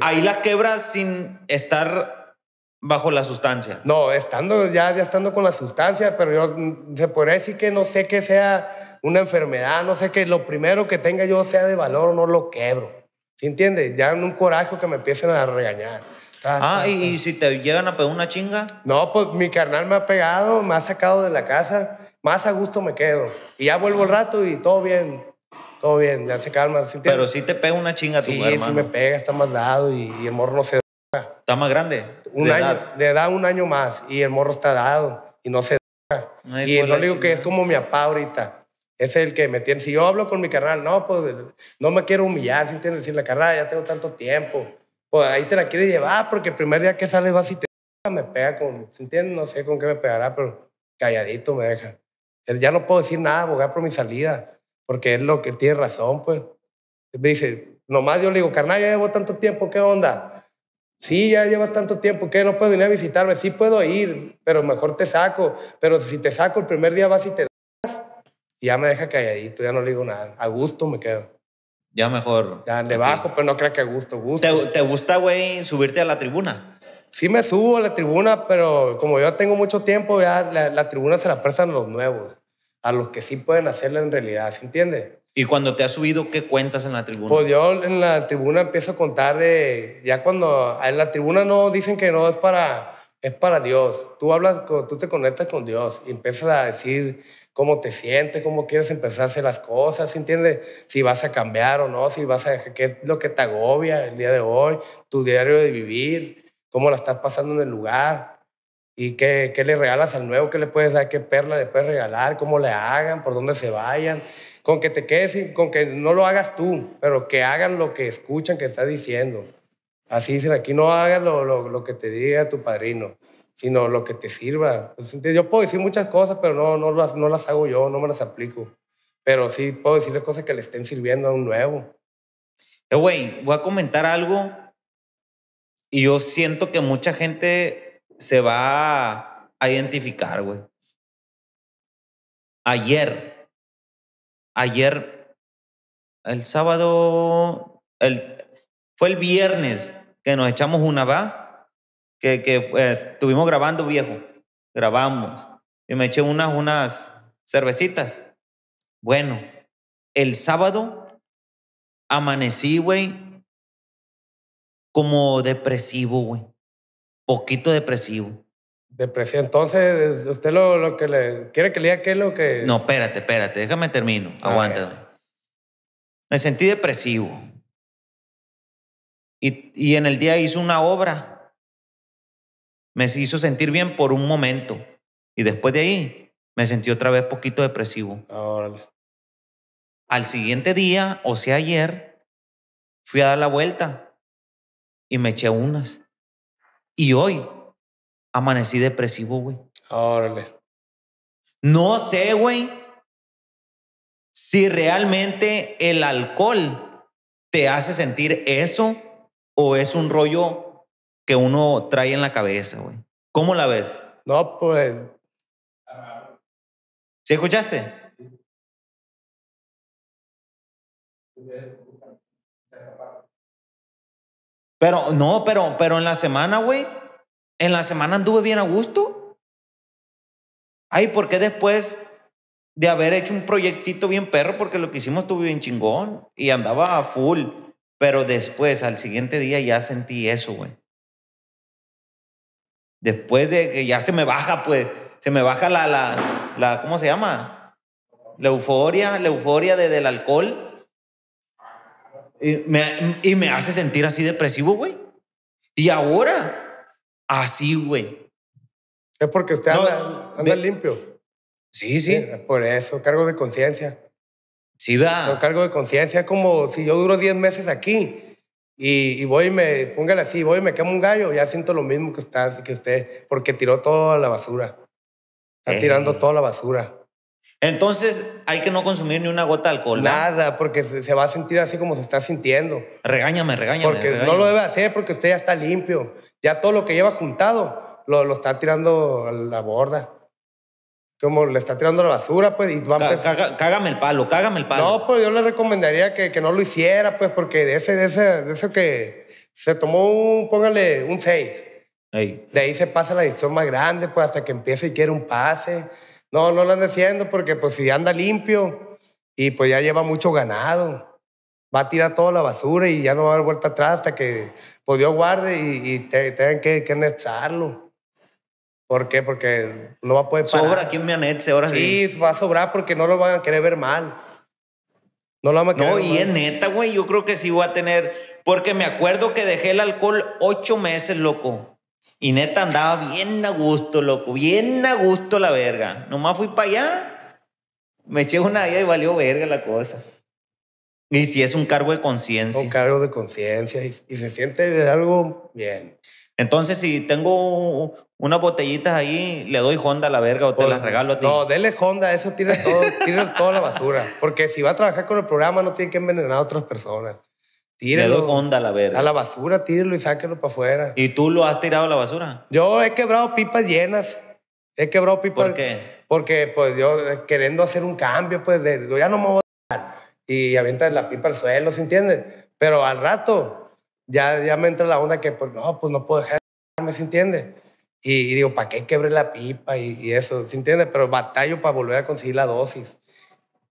Ahí las quebras sin estar bajo la sustancia. No, estando ya, ya estando con la sustancia, pero yo mm, se podría decir que no sé qué sea una enfermedad, no sé que lo primero que tenga yo sea de valor, o no lo quebro. ¿Sí entiende? Ya en un coraje que me empiecen a regañar. Ah, ah y, si te llegan a pegar una chinga. No, pues mi carnal me ha pegado, me ha sacado de la casa, más a gusto me quedo. Y ya vuelvo el rato y todo bien, todo bien, ya se calma. Pero si te pega una chinga tu hermano. Sí, si me pega, está más dado y, el morro no se da. ¿Está más grande? Un de año, un año más y el morro está dado y no se da. y no le digo que es como mi papá ahorita. Es el que me tiene. Si yo hablo con mi carnal, no, pues no me quiero humillar, sin ¿sí? decir la carnal, ya tengo tanto tiempo pues ahí te la quiere llevar porque el primer día que sales vas y te me pega con, ¿se entiende? No sé con qué me pegará, pero calladito me deja. Ya no puedo decir nada, abogar por mi salida, porque es lo que tiene razón, pues. me dice, nomás yo le digo, carnal, ya llevo tanto tiempo, ¿qué onda? Sí, ya llevas tanto tiempo, ¿qué? No puedo venir a visitarme, sí puedo ir, pero mejor te saco. Pero si te saco el primer día vas y te y ya me deja calladito, ya no le digo nada. A gusto me quedo. Ya mejor. Ya le bajo, pero no creo que gusto, gusto. ¿Te, te gusta, güey, subirte a la tribuna? Sí me subo a la tribuna, pero como yo tengo mucho tiempo, ya la, tribuna se la prestan los nuevos, a los que sí pueden hacerla en realidad, ¿se entiende? ¿Y cuando te has subido, qué cuentas en la tribuna? Pues yo en la tribuna empiezo a contar de. Ya cuando. En la tribuna no dicen que no es para. Es para Dios. Tú hablas, tú te conectas con Dios y empiezas a decir cómo te sientes, cómo quieres empezarse las cosas, ¿entiendes? Si vas a cambiar o no, si vas a qué es lo que te agobia el día de hoy, tu diario de vivir, cómo la estás pasando en el lugar y qué, le regalas al nuevo, qué le puedes dar, qué perla le puedes regalar, cómo le hagan, por dónde se vayan, con que te quedes, con que no lo hagas tú, pero que hagan lo que escuchan que estás diciendo. Así dicen aquí, no hagas lo, lo, lo que te diga tu padrino sino lo que te sirva. Pues, yo puedo decir muchas cosas, pero no, las, no las hago yo, no me las aplico. Pero sí puedo decirle cosas que le estén sirviendo a un nuevo. Eh, güey, voy a comentar algo y yo siento que mucha gente se va a identificar, güey. Ayer, ayer, el sábado, el, fue el viernes que nos echamos una, ¿va? que, eh, estuvimos grabando, viejo. Grabamos. Y me eché unas, unas cervecitas. Bueno, el sábado amanecí, güey, como depresivo, güey. Poquito depresivo. depresivo Entonces, usted lo, lo que le. ¿Quiere que lea qué es lo que.? No, espérate, espérate. Déjame termino. Aguántame. Me sentí depresivo. Y, y en el día hice una obra me hizo sentir bien por un momento. Y después de ahí me sentí otra vez poquito depresivo. Órale. Al siguiente día, o sea ayer, fui a dar la vuelta y me eché unas. Y hoy amanecí depresivo, güey. Órale. No sé, güey, si realmente el alcohol te hace sentir eso o es un rollo que uno trae en la cabeza, güey. ¿Cómo la ves? No, pues. ¿Sí escuchaste? Pero, no, pero, pero en la semana, güey. En la semana anduve bien a gusto. Ay, ¿por qué después de haber hecho un proyectito bien perro? Porque lo que hicimos estuvo bien chingón y andaba a full. Pero después, al siguiente día, ya sentí eso, güey. Después de que ya se me baja, pues, se me baja la, la, la ¿cómo se llama? La euforia, la euforia del alcohol. Y me, y me hace sentir así depresivo, güey. Y ahora, así, güey. Es porque usted anda, limpio. Sí, sí. Eh, por eso, cargo de conciencia. Sí, va. cargo de conciencia. como si yo duro 10 meses aquí y, voy y me, póngale así, voy y me quemo un gallo, ya siento lo mismo que usted, que usted porque tiró toda la basura. Está eh. tirando toda la basura. Entonces hay que no consumir ni una gota de alcohol. Nada, porque se, va a sentir así como se está sintiendo. Regáñame, regáñame. Porque no lo debe hacer porque usted ya está limpio. Ya todo lo que lleva juntado lo, lo está tirando a la borda como le está tirando la basura, pues, y va a empezar- cágame el palo, cágame el palo. No, pues yo le recomendaría que, que no lo hiciera, pues, porque de ese, de ese, de que se tomó un, póngale, un 6. De ahí se pasa la adicción más grande, pues, hasta que empiece y quiere un pase. No, no lo ande haciendo porque, pues, si anda limpio y, pues, ya lleva mucho ganado, va a tirar toda la basura y ya no va a dar vuelta atrás hasta que, pues, Dios guarde y, y tengan que, que anexarlo. ¿Por qué? Porque no va a poder parar. Sobra aquí en mi ahora sí. Sí, va a sobrar porque no lo van a querer ver mal. No lo van a querer No, y es neta, güey. Yo creo que sí voy a tener. Porque me acuerdo que dejé el alcohol ocho meses, loco. Y neta andaba bien a gusto, loco. Bien a gusto la verga. Nomás fui para allá, me eché una vida y valió verga la cosa. Y si es un cargo de conciencia. Un cargo de conciencia. Y, y, se siente de algo bien. Entonces, si tengo unas botellitas ahí, le doy Honda a la verga o te las regalo a ti. No, dele Honda, eso tiene todo, tiene toda la basura. Porque si va a trabajar con el programa, no tiene que envenenar a otras personas. Tírelo. Le doy Honda a la verga. A la basura, tírelo y sáquelo para afuera. ¿Y tú lo has tirado a la basura? Yo he quebrado pipas llenas. He quebrado pipas. ¿Por qué? Porque, pues, yo eh, queriendo hacer un cambio, pues, de, ya no me voy a dar. Y avientas la pipa al suelo, ¿se entiende? Pero al rato ya, ya me entra la onda que, pues, no, pues no puedo dejar de entiende? Y, digo, ¿para qué quebré la pipa y, eso? ¿Se entiende? Pero batallo para volver a conseguir la dosis.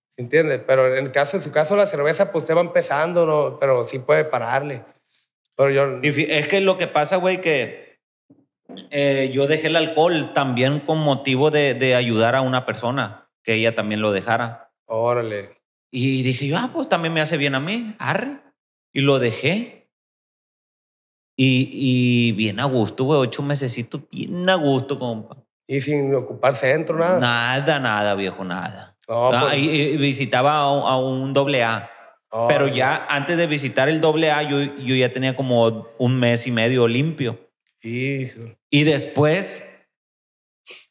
¿se entiende? Pero en, el caso, en su caso, la cerveza, pues, se va empezando, ¿no? Pero sí puede pararle. Pero yo... Es que lo que pasa, güey, que eh, yo dejé el alcohol también con motivo de, de ayudar a una persona, que ella también lo dejara. Órale. Y dije yo, ah, pues también me hace bien a mí, arre. Y lo dejé. Y, y bien a gusto, güey, ocho mesecitos, bien a gusto, compa. ¿Y sin ocupar centro, nada? Nada, nada, viejo, nada. Pues. Ah, y, visitaba a un, doble A. Oh, pero ya antes de visitar el doble A, yo, yo ya tenía como un mes y medio limpio. Y después,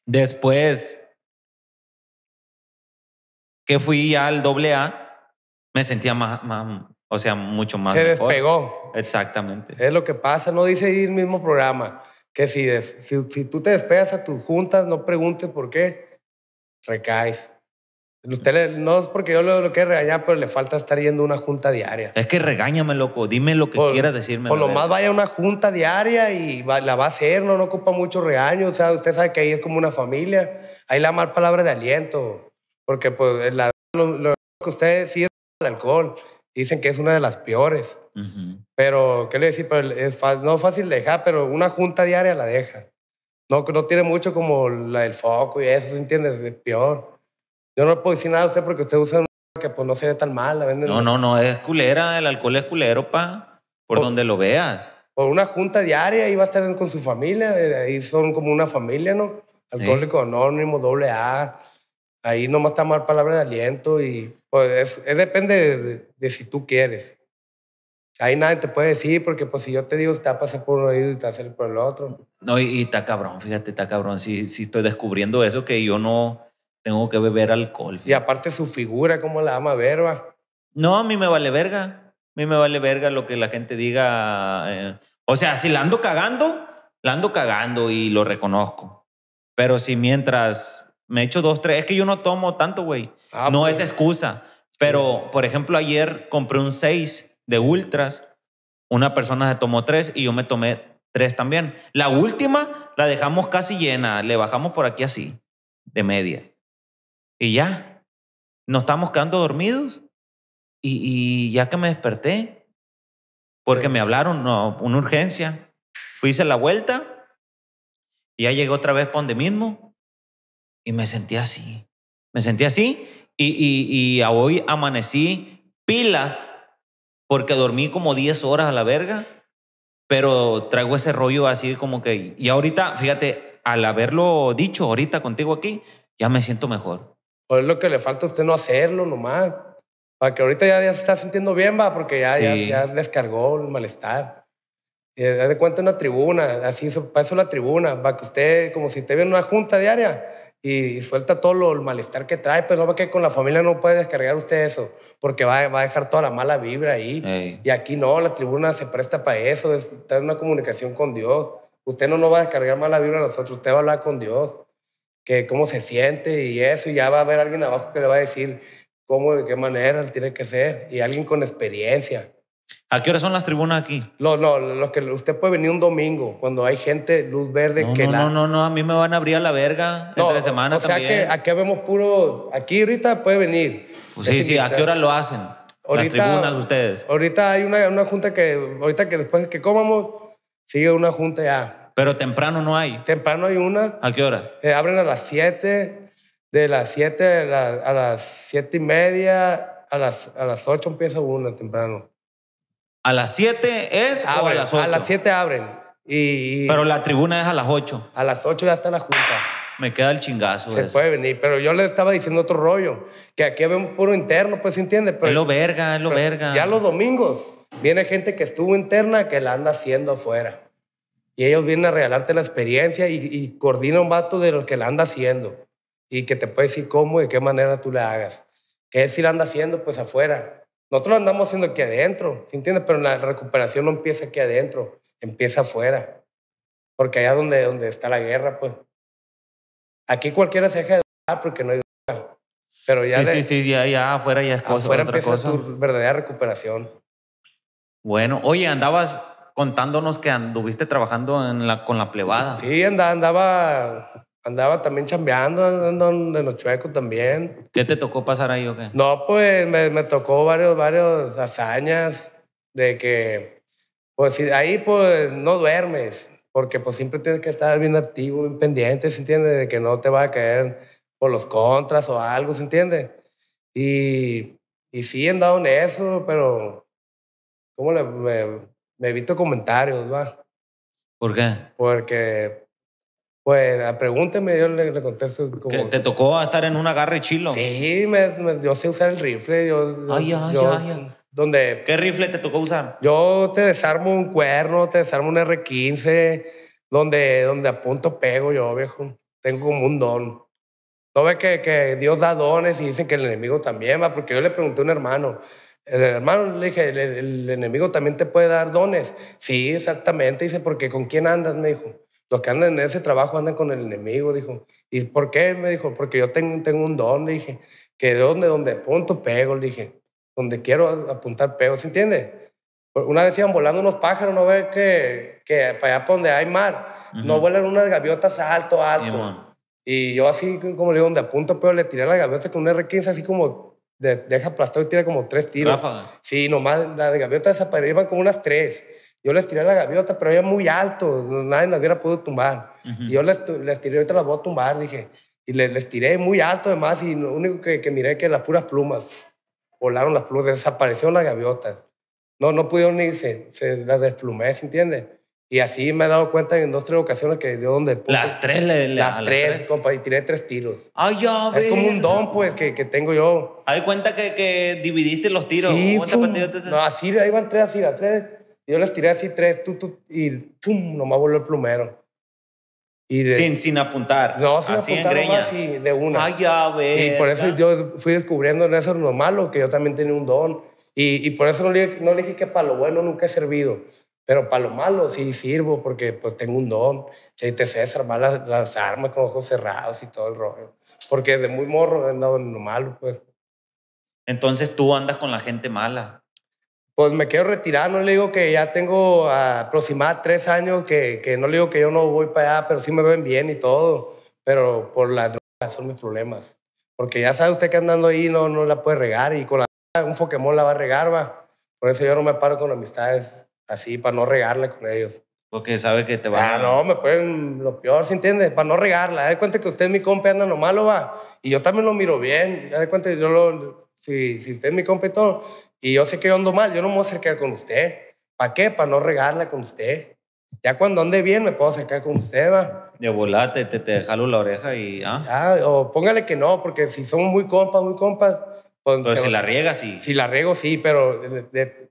después que fui ya al doble A, me sentía más, o sea, mucho más. Se despegó. Exactamente. Es lo que pasa, no dice ahí el mismo programa, que si, si, tú te despegas a tus juntas, no preguntes por qué, recaes. Usted no es porque yo lo, lo quiera regañar, pero le falta estar yendo a una junta diaria. Es que regáñame, loco. Dime lo que quiera quieras decirme. Por lo más vaya a una junta diaria y la va a hacer, no, no ocupa mucho regaño. O sea, usted sabe que ahí es como una familia. Ahí la mal palabra de aliento. Porque pues lo, que usted sí es el alcohol dicen que es una de las peores. Pero, ¿qué le decir? a es no es fácil dejar, pero una junta diaria la deja. No, no tiene mucho como la del foco y eso, ¿se entiendes? Es peor. Yo no puedo decir nada a usted porque usted usa una que pues no se ve tan mal. no, no, no, es culera, el alcohol es culero, pa, por donde lo veas. Por una junta diaria va a estar con su familia, eh, ahí son como una familia, ¿no? Alcohólico, anónimo Anónimos, doble A, ahí nomás está mal palabra de aliento y pues es, depende de, si tú quieres. Ahí nadie te puede decir porque pues si yo te digo, te va a pasar por un oído y te va a por el otro. No, y está cabrón, fíjate, está cabrón. Si, si estoy descubriendo eso, que yo no tengo que beber alcohol. Y aparte su figura, ¿cómo la ama verba? No, a mí me vale verga. A mí me vale verga lo que la gente diga. Eh, o sea, si la ando cagando, la ando cagando y lo reconozco. Pero si mientras me hecho dos, tres. Es que yo no tomo tanto, güey. Ah, no pues. es excusa. Pero, por ejemplo, ayer compré un seis de ultras. Una persona se tomó tres y yo me tomé tres también. La última la dejamos casi llena. Le bajamos por aquí así, de media. Y ya. Nos estamos quedando dormidos. Y, ya que me desperté, porque me hablaron, no, una urgencia. Fui, la vuelta. Y ya llegué otra vez por donde mismo. Y me sentí así. Me sentí así y, y, y hoy amanecí pilas porque dormí como 10 horas a la verga, pero traigo ese rollo así como que... Y ahorita, fíjate, al haberlo dicho ahorita contigo aquí, ya me siento mejor. Pues es lo que le falta a usted no hacerlo nomás. Para que ahorita ya, ya se está sintiendo bien, va, porque ya, ya, descargó el malestar. Y de cuenta una tribuna, así, para la tribuna, para que usted, como si estuviera en una junta diaria, y suelta todo lo, el malestar que trae, pero no que con la familia no puede descargar usted eso, porque va, va a dejar toda la mala vibra ahí. Y aquí no, la tribuna se presta para eso, es, tener una comunicación con Dios. Usted no nos va a descargar mala vibra a nosotros, usted va a hablar con Dios, que cómo se siente y eso, y ya va a haber alguien abajo que le va a decir cómo, de qué manera tiene que ser, y alguien con experiencia. ¿A qué hora son las tribunas aquí? Los lo, que usted puede venir un domingo, cuando hay gente, luz verde, no, que no, No, no, a mí me van a abrir a la verga entre semana también. O sea que aquí vemos puro... Aquí ahorita puede venir. Pues sí, sí, ¿a qué hora lo hacen? Ahorita, las tribunas ustedes. Ahorita hay una, junta que... Ahorita que después que comamos, sigue una junta ya. Pero temprano no hay. Temprano hay una. ¿A qué hora? Eh, abren a las 7, de las 7 a, las 7 y media, a las, a las 8 empieza una temprano. ¿A las 7 es o a las 8? A las 7 abren. Y, pero la tribuna es a las 8. A las 8 ya está la junta. Me queda el chingazo. Se puede venir, pero yo le estaba diciendo otro rollo, que aquí vemos un puro interno, pues se entiende. Pero, es lo verga, es lo verga. Ya los domingos viene gente que estuvo interna que la anda haciendo afuera. Y ellos vienen a regalarte la experiencia y, y coordina un vato de lo que la anda haciendo y que te puede decir cómo y de qué manera tú la hagas. Que es si la anda haciendo pues afuera nosotros andamos haciendo aquí adentro, ¿sí entiendes? Pero la recuperación no empieza aquí adentro, empieza afuera. Porque allá donde, donde está la guerra, pues. Aquí cualquiera se deja de dar porque no hay duda. Pero ya. Sí, sí, sí, ya, afuera ya es cosa, afuera otra empieza tu verdadera recuperación. Bueno, oye, andabas contándonos que anduviste trabajando en la, con la plebada. Sí, andaba andaba también chambeando, andando en los chuecos también. ¿Qué te tocó pasar ahí o qué? No, pues me, me tocó varios, varios hazañas de que, pues ahí pues no duermes, porque pues siempre tienes que estar bien activo, bien pendiente, ¿se entiende? De que no te va a caer por los contras o algo, ¿se entiende? Y, y sí, he andado en eso, pero ¿cómo le, me, me evito comentarios, va? ¿Por qué? Porque pues ah, pregúnteme, yo le, contesto. ¿Te tocó estar en un agarre chilo? Sí, yo sé usar el rifle. Yo, ay, ay, ay, Donde, ¿Qué rifle te tocó usar? Yo te desarmo un cuerno, te desarmo un R15, donde, donde apunto pego yo, viejo. Tengo como un don. ¿No ves que, que Dios da dones y dicen que el enemigo también va? Porque yo le pregunté a un hermano, el hermano le dije, el, el enemigo también te puede dar dones. Sí, exactamente. Dice, porque ¿con quién andas? Me dijo los que andan en ese trabajo andan con el enemigo, dijo. ¿Y por qué? Me dijo, porque yo tengo, tengo un don, le dije, que de donde, donde apunto, pego, le dije, donde quiero apuntar, pego, ¿se entiende? Una vez iban volando unos pájaros, ¿no ve que, que para allá donde hay mar, no vuelan unas gaviotas alto, alto? y yo así, como le digo, donde apunto, pego, le tiré a la gaviota con un R15 así como deja aplastado y tira como tres tiros. Sí, nomás las gaviotas desaparecieron como unas tres yo les tiré la gaviota, pero era muy alto, nadie las hubiera podido tumbar. Y yo les, les tiré, ahorita las voy a tumbar, dije. Y les, les tiré muy alto además y lo único que, que miré que las puras plumas, volaron las plumas, desaparecieron las gaviotas. No, no pudieron irse, se las desplumé, ¿se entiende? Y así me he dado cuenta en dos, tres ocasiones que dio donde... las tres le... le las, tres, compa, y tiré tres tiros. Ay, ya Es como un don, pues, que, que tengo yo. Hay cuenta que, que dividiste los tiros. Sí, fue... no, así, ahí van tres, así, las tres yo las tiré así tres, tú, tú, y pum, nomás voló el plumero. Y sin, sin apuntar. No, sin así apuntar de una. Ay, ya Y por eso yo fui descubriendo en eso lo malo, que yo también tenía un don. Y, y por eso no le, dije que para lo bueno nunca he servido. Pero para lo malo sí sirvo porque pues tengo un don. Si te sé armar las, las, armas con ojos cerrados y todo el rollo. Porque desde muy morro he andado en lo malo, pues. Entonces tú andas con la gente mala pues me quiero retirar, no le digo que ya tengo ah, aproximadamente tres años, que, que, no le digo que yo no voy para allá, pero sí me ven bien y todo, pero por las drogas son mis problemas. Porque ya sabe usted que andando ahí no, no la puede regar y con la, un Pokémon la va a regar, va. Por eso yo no me paro con amistades así, para no regarla con ellos. Porque sabe que te van ah, a... Ah, no, me pueden... Lo peor, ¿se entiende? Para no regarla. de cuenta que usted es mi compa anda lo malo, va. Y yo también lo miro bien. de cuenta yo lo... Si, si usted es mi compa y todo, y yo sé que yo ando mal, yo no me voy a acercar con usted. ¿Para qué? Para no regarla con usted. Ya cuando ande bien me puedo acercar con usted, va. De volate, te, te jalo la oreja y... ¿ah? o póngale que no, porque si somos muy compas, muy compas... Pues pero si la riega, sí. Si la riego, sí, pero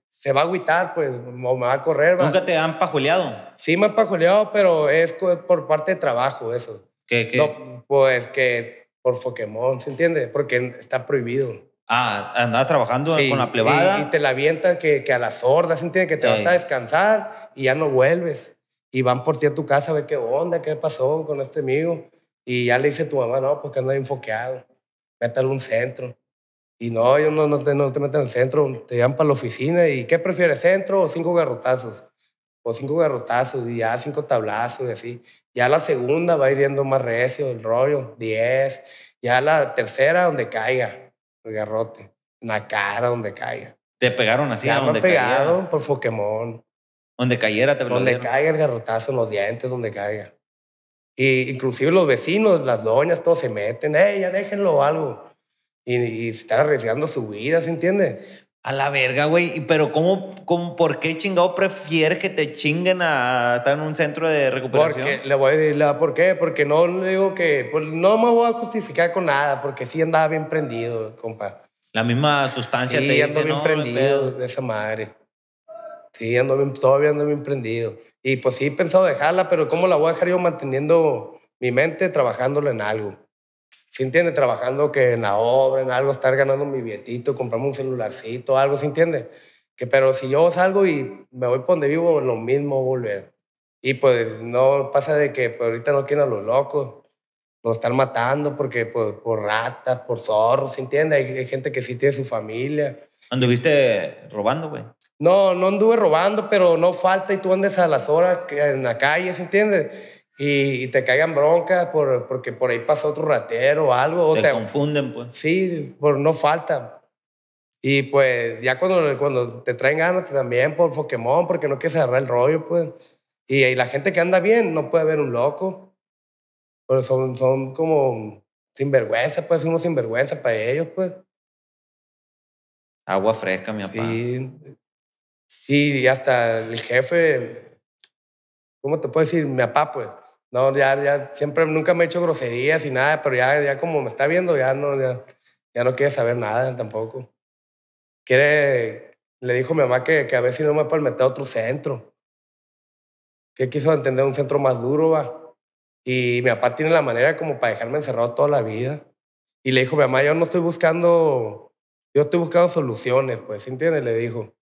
se va a agüitar, pues, o me va a correr, va. ¿Nunca te han pajuleado? Sí me han pajuleado, pero es por parte de trabajo eso. ¿Qué, qué? pues que por Pokémon, ¿se entiende? Porque está prohibido. Ah, andaba trabajando con la plebada. Y, te la avientan que, a las hordas, entiende Que te vas a descansar y ya no vuelves. Y van por ti a tu casa a ver qué onda, qué pasó con este amigo. Y ya le dice a tu mamá, no, porque pues no anda enfoqueado. Métalo un centro. Y no, yo no, no, te, en meten al centro, te llevan para la oficina. ¿Y qué prefieres, centro o cinco garrotazos? O cinco garrotazos y ya cinco tablazos y así. Ya la segunda va hiriendo más recio el rollo, diez. Ya la tercera, donde caiga el garrote. En la cara, donde caiga. ¿Te pegaron así? Ya a donde pegado por Pokémon. Donde cayera te Donde caiga el garrotazo, en los dientes, donde caiga. Y inclusive los vecinos, las doñas, todos se meten, eh, ya déjenlo o algo. Y, y estar arriesgando su vida, ¿se entiende? A la verga, güey. Pero ¿cómo, cómo, por qué chingado prefieres que te chinguen a estar en un centro de recuperación? le voy a decir, la, ¿por qué? Porque no le digo que, pues no me voy a justificar con nada, porque sí andaba bien prendido, compa. La misma sustancia te dice, ando bien prendido de esa madre. Sí, ando bien, todavía ando bien prendido. Y pues sí he pensado dejarla, pero ¿cómo la voy a dejar yo manteniendo mi mente trabajándola en algo? ¿Se entiende? Trabajando que en la obra, en algo, estar ganando mi billetito, comprarme un celularcito, algo, se entiende? Que, pero si yo salgo y me voy por donde vivo, lo mismo volver. Y pues no pasa de que pues, ahorita no quieren a los locos, los están matando porque pues, por ratas, por zorros, se entiende? Hay, gente que sí tiene su familia. ¿Anduviste robando, güey? No, no anduve robando, pero no falta y tú andes a las horas en la calle, ¿se entiende? y, te caigan broncas por, porque por ahí pasa otro ratero o algo. confunden, pues. Sí, por no falta. Y pues ya cuando, cuando te traen ganas también por Pokémon, porque no quieres agarrar el rollo, pues. Y, la gente que anda bien no puede ver un loco. Pero son, son como sinvergüenza, pues, uno sinvergüenza para ellos, pues. Agua fresca, mi papá. Sí. Y hasta el jefe, ¿cómo te puedo decir? Mi papá, pues. No, ya, ya, siempre, nunca me he hecho groserías y nada, pero ya, ya como me está viendo, ya no, ya, ya no quiere saber nada tampoco. Quiere, le dijo a mi mamá que, que a ver si no me puede meter a otro centro. Que quiso entender un centro más duro, va. Y mi papá tiene la manera como para dejarme encerrado toda la vida. Y le dijo mi mamá, yo no estoy buscando, yo estoy buscando soluciones, pues, ¿entiendes? Le dijo.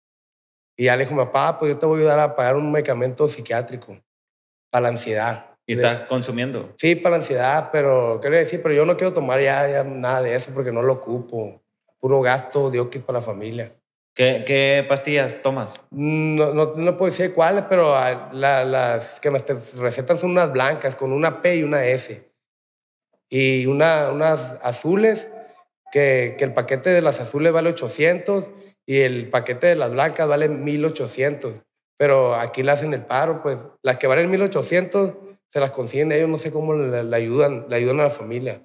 Y ya le dijo mi papá, pues yo te voy a ayudar a pagar un medicamento psiquiátrico para la ansiedad. ¿Y estás consumiendo? Sí, para ansiedad, pero quiero decir, pero yo no quiero tomar ya, nada de eso porque no lo ocupo. Puro gasto de que para la familia. ¿Qué, qué pastillas tomas? Mm, no, no, puedo decir cuáles, pero ah, las que me recetan son unas blancas con una P y una S. Y unas azules, que, que el paquete de las azules vale 800 y el paquete de las blancas vale 1800. Pero aquí las hacen el paro, pues las que valen 1800 se las consiguen ellos, no sé cómo le, ayudan, la ayudan a la familia.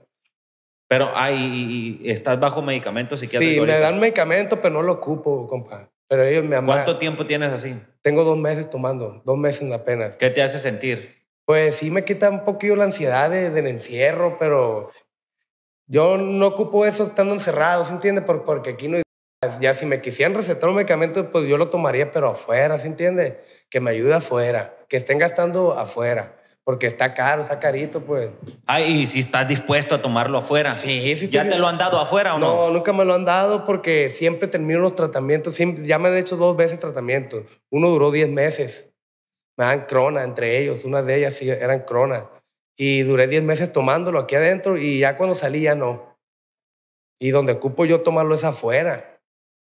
Pero, ahí estás bajo medicamentos quieres Sí, me dan medicamentos, pero no lo ocupo, compa. Pero ellos me aman. ¿Cuánto tiempo tienes así? Tengo dos meses tomando, dos meses apenas. ¿Qué te hace sentir? Pues sí me quita un poquito la ansiedad del encierro, pero yo no ocupo eso estando encerrado, ¿se entiende? Porque aquí no hay... Ya si me quisieran recetar un medicamento, pues yo lo tomaría, pero afuera, ¿se entiende? Que me ayude afuera, que estén gastando afuera porque está caro, está carito, pues. Ah, y si estás dispuesto a tomarlo afuera. Sí, sí. ¿Ya te lo han dado afuera o no? No, nunca me lo han dado porque siempre termino los tratamientos. ya me han hecho dos veces tratamientos. Uno duró 10 meses. Me dan crona entre ellos. Una de ellas sí eran crona. Y duré 10 meses tomándolo aquí adentro y ya cuando salí ya no. Y donde cupo yo tomarlo es afuera.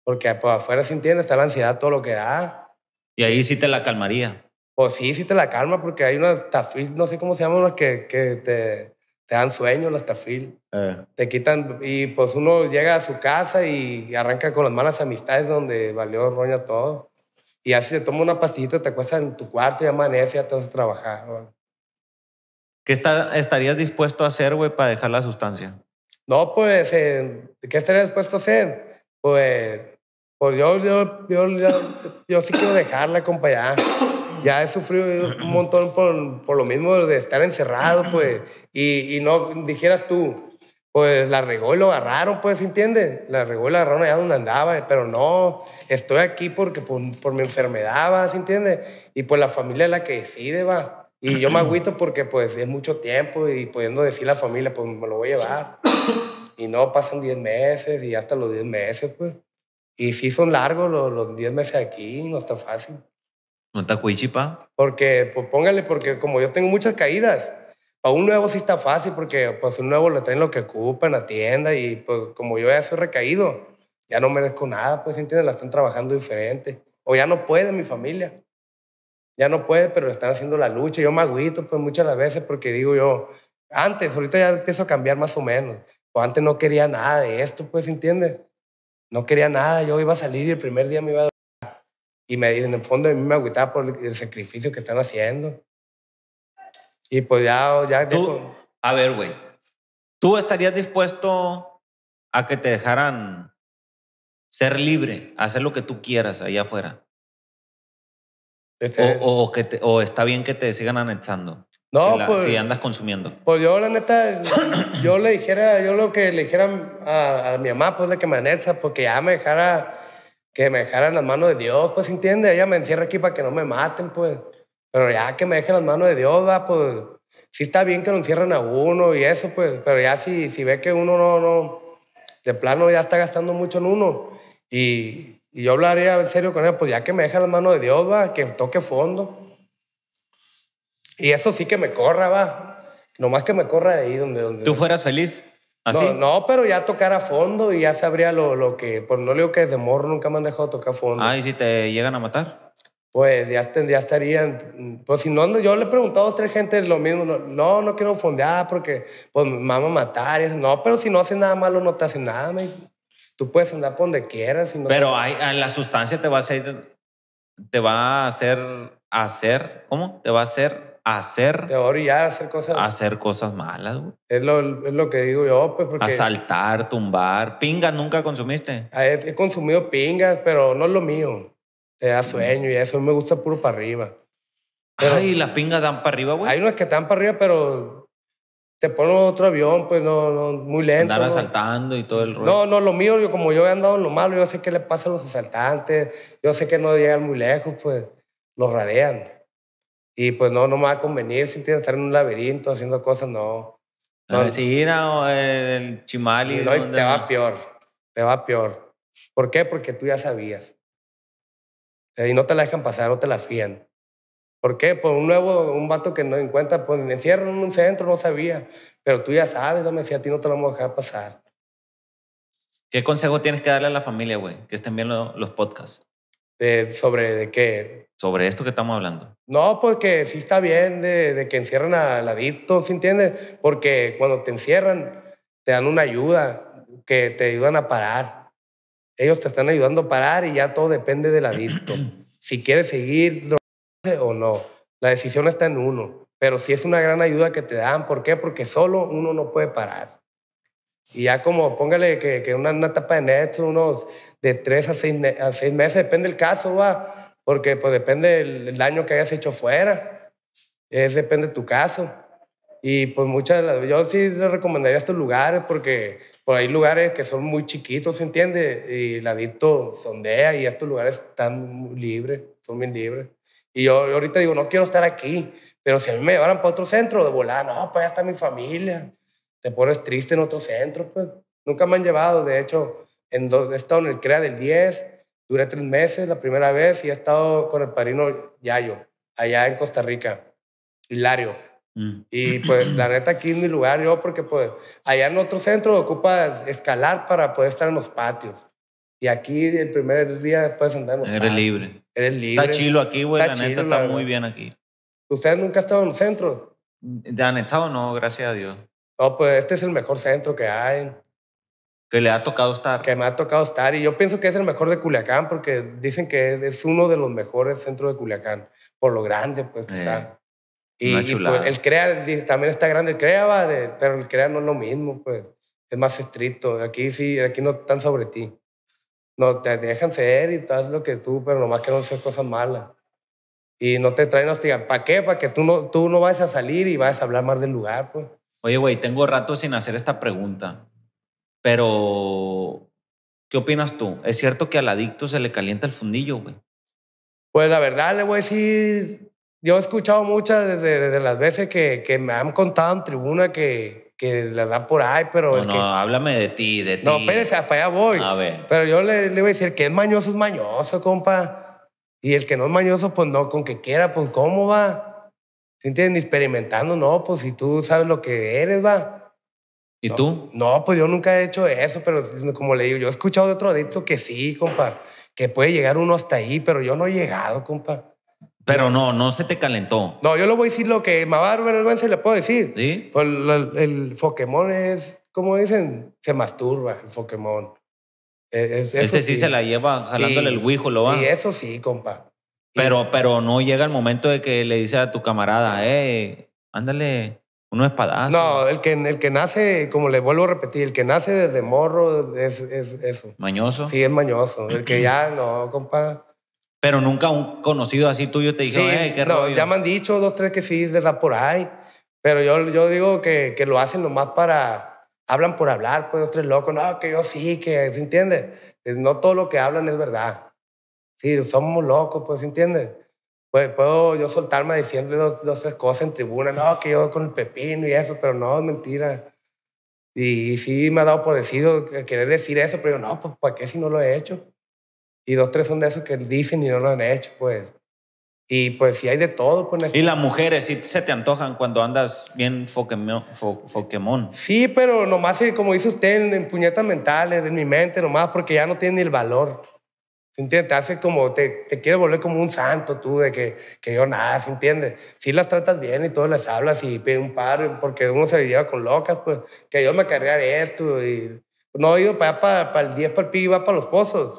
Porque pues, afuera, sí entiendes, está la ansiedad, todo lo que da. Y ahí sí te la calmaría. Pues sí, sí te la calma porque hay unas tafil, no sé cómo se llaman las que, te, te, dan sueño, las tafil. Eh. Te quitan y pues uno llega a su casa y arranca con las malas amistades donde valió roña todo. Y así te toma una pastillita, te acuestas en tu cuarto y amanece, ya te vas a trabajar. ¿Qué estarías dispuesto a hacer, güey, para dejar la sustancia? No, pues, eh, ¿qué estarías dispuesto a hacer? Pues pues yo, yo, yo, yo sí quiero dejarla, compa, ya. Ya he sufrido un montón por, por lo mismo de estar encerrado, pues. Y, y, no dijeras tú, pues la regó y lo agarraron, pues, ¿entiendes? La regó y la agarraron allá donde andaba, pero no, estoy aquí porque por, mi enfermedad, ¿va? entiendes? Y pues la familia es la que decide, va. Y yo me agüito porque pues es mucho tiempo y pudiendo decir a la familia, pues me lo voy a llevar. Y no, pasan 10 meses y hasta los 10 meses, pues. Y sí son largos los, los 10 meses aquí, no está fácil. ¿No está cuichipa? Porque, pues póngale, porque como yo tengo muchas caídas, para un nuevo sí está fácil, porque pues un nuevo le traen lo que ocupa en la tienda y pues como yo ya soy recaído, ya no merezco nada, pues entiendes, la están trabajando diferente. O ya no puede mi familia. Ya no puede, pero están haciendo la lucha. Yo me agüito, pues muchas las veces porque digo yo, antes, ahorita ya empiezo a cambiar más o menos. Pues antes no quería nada de esto, pues entiendes. No quería nada, yo iba a salir y el primer día me iba a dormir. Y, me, en el fondo de mí me agüitaba por el sacrificio que están haciendo. Y pues ya... a ver, güey. ¿Tú estarías dispuesto a que te dejaran ser libre, hacer lo que tú quieras allá afuera? O, que o está bien que te sigan anexando. No, si, pues, si andas consumiendo. Pues yo, la neta, yo le dijera, yo lo que le dijera a, mi mamá, pues le que me porque pues, ya me dejara, que me dejara en las manos de Dios, pues entiende, ella me encierra aquí para que no me maten, pues. Pero ya que me dejen en las manos de Dios, pues sí está bien que lo encierren a uno y eso, pues, pero ya si, si ve que uno no, no, de plano ya está gastando mucho en uno y, yo hablaría en serio con ella pues ya que me en las manos de Dios, va, que toque fondo. Y eso sí que me corra, va. Nomás que me corra de ahí donde... ¿Tú fueras feliz? ¿Así? No, pero ya tocar a fondo y ya sabría lo, que... Pues no le digo que desde morro nunca me han dejado tocar a fondo. Ah, ¿y si te llegan a matar? Pues ya, estarían... Pues si no, yo le he preguntado a otra gente lo mismo. No, no quiero fondear porque pues me van a matar. No, pero si no hace nada malo no te hacen nada, me Tú puedes andar por donde quieras. pero la sustancia te va a hacer... Te va a hacer... ¿Hacer? ¿Cómo? Te va a hacer hacer. Te hacer cosas. hacer cosas malas, güey. Es lo, es lo que digo yo, pues. Porque Asaltar, tumbar. ¿Pingas nunca consumiste? Ah, he, consumido pingas, pero no es lo mío. Te da mm. sueño y eso me gusta puro para arriba. Pero las pingas dan para arriba, güey. Hay unas que dan para arriba, pero te ponen otro avión, pues no, no muy lento. Andar asaltando y todo el rollo. No, no, lo mío, yo, como yo he andado en lo malo, yo sé qué le pasa a los asaltantes, yo sé que no llegan muy lejos, pues los radean. Y pues no, no me va a convenir si estar en un laberinto haciendo cosas, no. no ¿La en o el Chimali? te va peor, te va peor. ¿Por qué? Porque tú ya sabías. Eh, y no te la dejan pasar, no te la fían. ¿Por qué? Por un nuevo, un vato que no encuentra, pues me encierro en un centro, no sabía. Pero tú ya sabes, me decía a ti no te lo vamos a dejar pasar. ¿Qué consejo tienes que darle a la familia, güey? Que estén viendo los podcasts. ¿Sobre de qué? Sobre esto que estamos hablando. No, porque sí está bien de, que encierran al adicto, ¿sí entiendes? Porque cuando te encierran, te dan una ayuda, que te ayudan a parar. Ellos te están ayudando a parar y ya todo depende del adicto. si quieres seguir o no. La decisión está en uno. Pero si es una gran ayuda que te dan. ¿Por qué? Porque solo uno no puede parar. Y ya como, póngale que, una, tapa etapa de nexo unos de tres a seis, a seis meses, depende del caso, va, porque pues depende del daño que hayas hecho fuera, es, depende de tu caso. Y pues muchas de las, yo sí les recomendaría estos lugares porque por pues, ahí lugares que son muy chiquitos, ¿se entiende? Y el adicto sondea y estos lugares están libres, son bien libres. Y yo, ahorita digo, no quiero estar aquí, pero si a mí me llevaran para otro centro de volar, no, pues ya está mi familia. Te pones triste en otro centro, pues. Nunca me han llevado, de hecho, he estado en el CREA del 10, duré tres meses la primera vez y he estado con el padrino Yayo, allá en Costa Rica, Hilario. Mm. Y pues la neta aquí es mi lugar yo porque pues allá en otro centro ocupa escalar para poder estar en los patios. Y aquí el primer día puedes andar Eres libre. Eres libre. Está chilo aquí, güey. La neta está muy bien aquí. ¿Ustedes nunca han estado en los centros? ¿Han estado? No, gracias a Dios. No, pues este es el mejor centro que hay. Que le ha tocado estar. Que me ha tocado estar. Y yo pienso que es el mejor de Culiacán porque dicen que es uno de los mejores centros de Culiacán. Por lo grande, pues, eh, y, pues, el CREA también está grande. El CREA va Pero el CREA no es lo mismo, pues. Es más estricto. Aquí sí, aquí no están sobre ti. No, te dejan ser y todo haces lo que tú, pero nomás que no seas cosas malas. Y no te traen hostigas. ¿Para qué? Para que tú no, tú no vayas a salir y vayas a hablar más del lugar, pues. Oye, güey, tengo rato sin hacer esta pregunta. Pero, ¿qué opinas tú? ¿Es cierto que al adicto se le calienta el fundillo, güey? Pues la verdad, le voy a decir, yo he escuchado muchas desde, desde las veces que, me han contado en tribuna que, que las dan por ahí, pero... No, háblame de ti, de ti. No, espérese, para allá voy. A ver. Pero yo le, voy a decir, que es mañoso es mañoso, compa. Y el que no es mañoso, pues no, con que quiera, pues cómo va. ni Experimentando, no, pues si tú sabes lo que eres, va. ¿Y tú? No, pues yo nunca he hecho eso, pero como le digo, yo he escuchado de otro adicto que sí, compa, que puede llegar uno hasta ahí, pero yo no he llegado, compa. Pero no, no se te calentó. No, yo le voy a decir lo que más va a le puedo decir. Sí. Pues el, Pokémon es, como dicen, se masturba el Pokémon. E, e, Ese sí, se la lleva jalándole el huijo, lo va. Y eso sí, compa. Pero, pero no llega el momento de que le dice a tu camarada, eh, ándale, es No, el que, el que nace, como le vuelvo a repetir, el que nace desde morro es, es eso. ¿Mañoso? Sí, es mañoso. El que ya, no, compa. Pero nunca un conocido así tuyo te dijo, eh, no, Ya me han dicho dos, tres que sí, les da por ahí. Pero yo, yo digo que, que lo hacen nomás para. Hablan por hablar, pues dos, tres locos. No, que yo sí, que se entiende. Eh, no todo lo que hablan es verdad. Sí, somos locos, pues se entiende. Pues, puedo yo soltarme diciendo dos, dos tres cosas en tribuna, no, que yo con el pepino y eso, pero no, es mentira. Y sí me ha dado por decir, querer decir eso, pero yo, no, pues ¿para qué si no lo he hecho? Y dos, tres son de esos que dicen y no lo han hecho, pues. Y pues sí hay de todo. Pues, y las mujeres sí se te antojan cuando andas bien foquemón. Fo, Sí, pero nomás eh, como dice usted, en, puñetas mentales, en mi mente nomás, porque ya no tiene ni el valor. Te hace como, te, te volver como un santo tú, de que, que yo nada, ¿se entiende? Si las tratas bien y todo les hablas y pide un par, porque uno se lleva con locas, pues, que yo me cargaré esto y... No he para para, el 10, para el y va para los pozos.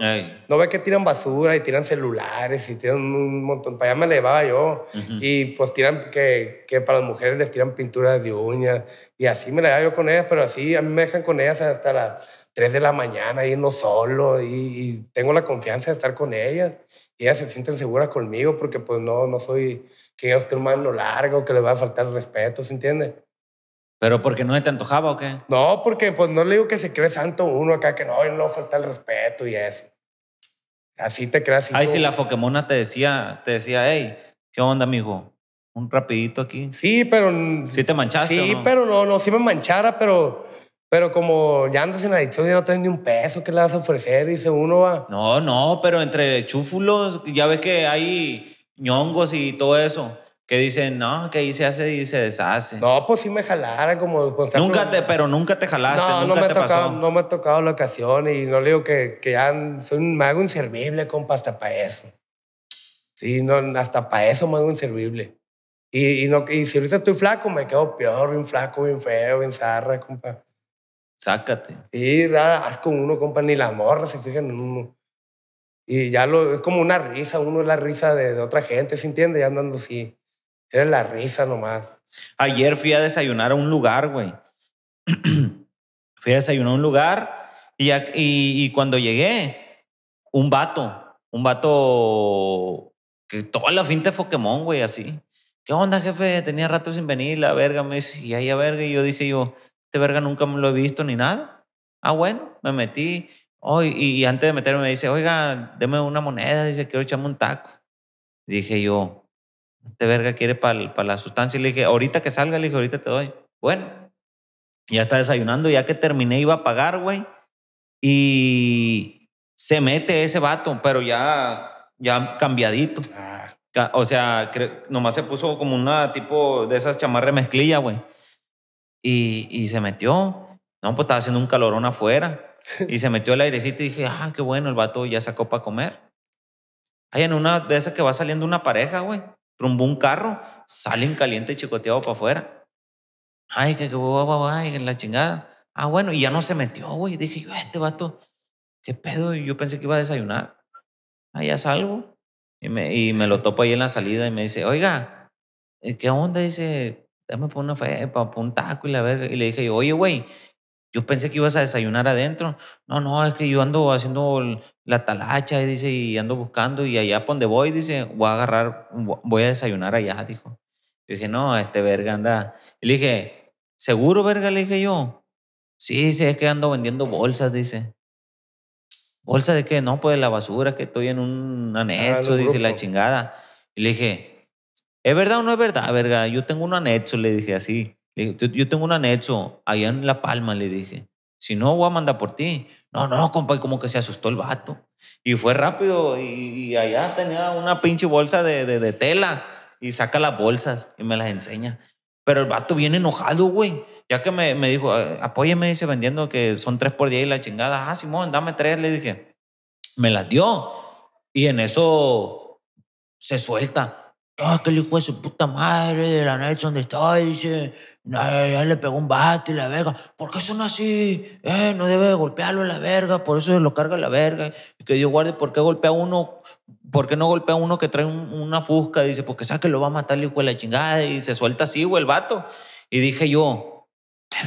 No ve que tiran basura y tiran celulares y tiran un montón. Para allá me llevaba yo. Y pues tiran que, que, para las mujeres les tiran pinturas de uñas. Y así me la llevaba yo con ellas, pero así a mí me dejan con ellas hasta la... 3 de la mañana yendo solo y, tengo la confianza de estar con ellas y ellas se sienten seguras conmigo porque pues no, no soy que esté un mano largo, que les va a faltar el respeto, ¿se entiende? ¿Pero porque no te antojaba o qué? No, porque pues no le digo que se cree santo uno acá, que no, no falta el respeto y eso. Así te creas. Ay, si la Pokémona te decía, te decía, hey, ¿qué onda, amigo? Un rapidito aquí. Sí, pero... Sí te manchaste. Sí, pero no, no, sí me manchara, pero pero como ya andas en adicción, ya no traes ni un peso, ¿qué le vas a ofrecer? Dice uno, va. No, no, pero entre chúfulos, ya ves que hay ñongos y todo eso, que dicen, no, que ahí se hace y se deshace. No, pues sí me jalara, como... Pues, nunca te, pero nunca te jalaste, no, no me ha tocado, No me ha tocado la ocasión y no le digo que, que ya soy un mago inservible, compa, hasta para eso. Sí, no, hasta para eso me hago inservible. Y, y, y si ahorita estoy flaco, me quedo peor, bien flaco, bien feo, bien zarra, compa. Sácate. Y haz con uno, compa, ni la morra se fijan en uno. Y ya lo, es como una risa, uno es la risa de, otra gente, ¿se entiende? Ya andando así. Era la risa nomás. Ayer fui a desayunar a un lugar, güey. fui a desayunar a un lugar y, y, cuando llegué, un vato, un vato que toda la finta de Pokémon, güey, así. ¿Qué onda, jefe? Tenía rato sin venir, la verga, me dice, y ahí a verga. Y yo dije yo, este verga nunca me lo he visto ni nada. Ah, bueno, me metí. hoy y, antes de meterme me dice, oiga, deme una moneda, dice, quiero echarme un taco. Dije yo, este verga quiere para la sustancia. le dije, ahorita que salga, le dije, ahorita te doy. Bueno, ya está desayunando, ya que terminé iba a pagar, güey. Y se mete ese vato, pero ya, ya cambiadito. Ah. O sea, nomás se puso como una tipo de esas chamarre mezclilla, güey y, y se metió. No, pues estaba haciendo un calorón afuera. Y se metió el airecito y dije, ah, qué bueno, el vato ya sacó para comer. Hay en una de esas que va saliendo una pareja, güey, trumbó un carro, salen caliente y chicoteado para afuera. Ay, que, que, en la chingada. Ah, bueno, y ya no se metió, güey. Dije, yo, este vato, qué pedo. Y yo pensé que iba a desayunar. Ah, ya salgo. Y me, y me lo topo ahí en la salida y me dice, oiga, eh, ¿qué onda? Dice, Déjame por una fe, por un taco y la verga. Y le dije, oye, güey, yo pensé que ibas a desayunar adentro. No, no, es que yo ando haciendo la talacha, y dice, y ando buscando, y allá por donde voy, dice, voy a agarrar, voy a desayunar allá, dijo. Yo dije, no, este verga anda. Y le dije, ¿seguro, verga? Le dije yo. Sí, dice, es que ando vendiendo bolsas, dice. ¿Bolsa de qué? No, pues de la basura, que estoy en un ah, anexo, dice la chingada. Y le dije, ¿es verdad o no es verdad? Verga, yo tengo un anexo, le dije así. yo tengo un anexo allá en La Palma, le dije. Si no, voy a mandar por ti. No, no, compa, como que se asustó el vato. Y fue rápido y, allá tenía una pinche bolsa de, tela y saca las bolsas y me las enseña. Pero el vato viene enojado, güey. Ya que me, me dijo, ah, apóyeme, dice, vendiendo que son tres por día y la chingada. Ah, Simón, dame tres, le dije. Me las dio. Y en eso se suelta. Ah, que el hijo de su puta madre de la noche donde estaba, dice, ah, ya le pegó un bato y la verga. ¿Por qué son así? Eh, no debe golpearlo en la verga, por eso se lo carga la verga. Y que Dios guarde, ¿por qué golpea uno? ¿Por qué no golpea uno que trae una fusca? Dice, porque sabe que lo va a matar el hijo de la chingada y se suelta así, güey, el vato. Y dije yo,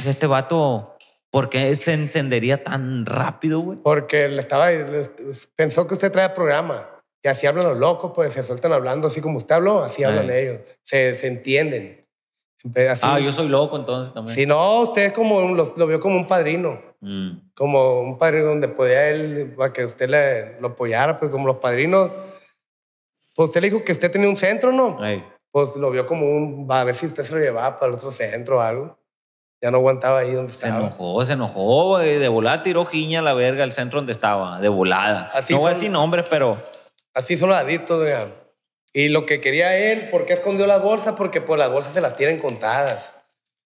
este vato, ¿por qué se encendería tan rápido, güey? Porque le estaba, pensó que usted trae programa. Y así hablan los locos, pues se sueltan hablando así como usted habló, así hablan ellos. Se, se entienden. ah, yo soy loco entonces también. Si no, usted como lo, vio como un padrino. Mm. Como un padrino donde podía él, para que usted le, lo apoyara, pues como los padrinos. Pues usted le dijo que usted tenía un centro, ¿no? Pues lo vio como un, va a ver si usted se lo llevaba para el otro centro o algo. Ya no aguantaba ahí donde estaba. Se enojó, se enojó, güey. De volada tiró jiña a la verga al centro donde estaba, de volada. Así no voy a decir nombres, pero... Así son los adictos, digamos. Y lo que quería él, ¿por qué escondió las bolsas? Porque pues las bolsas se las tienen contadas.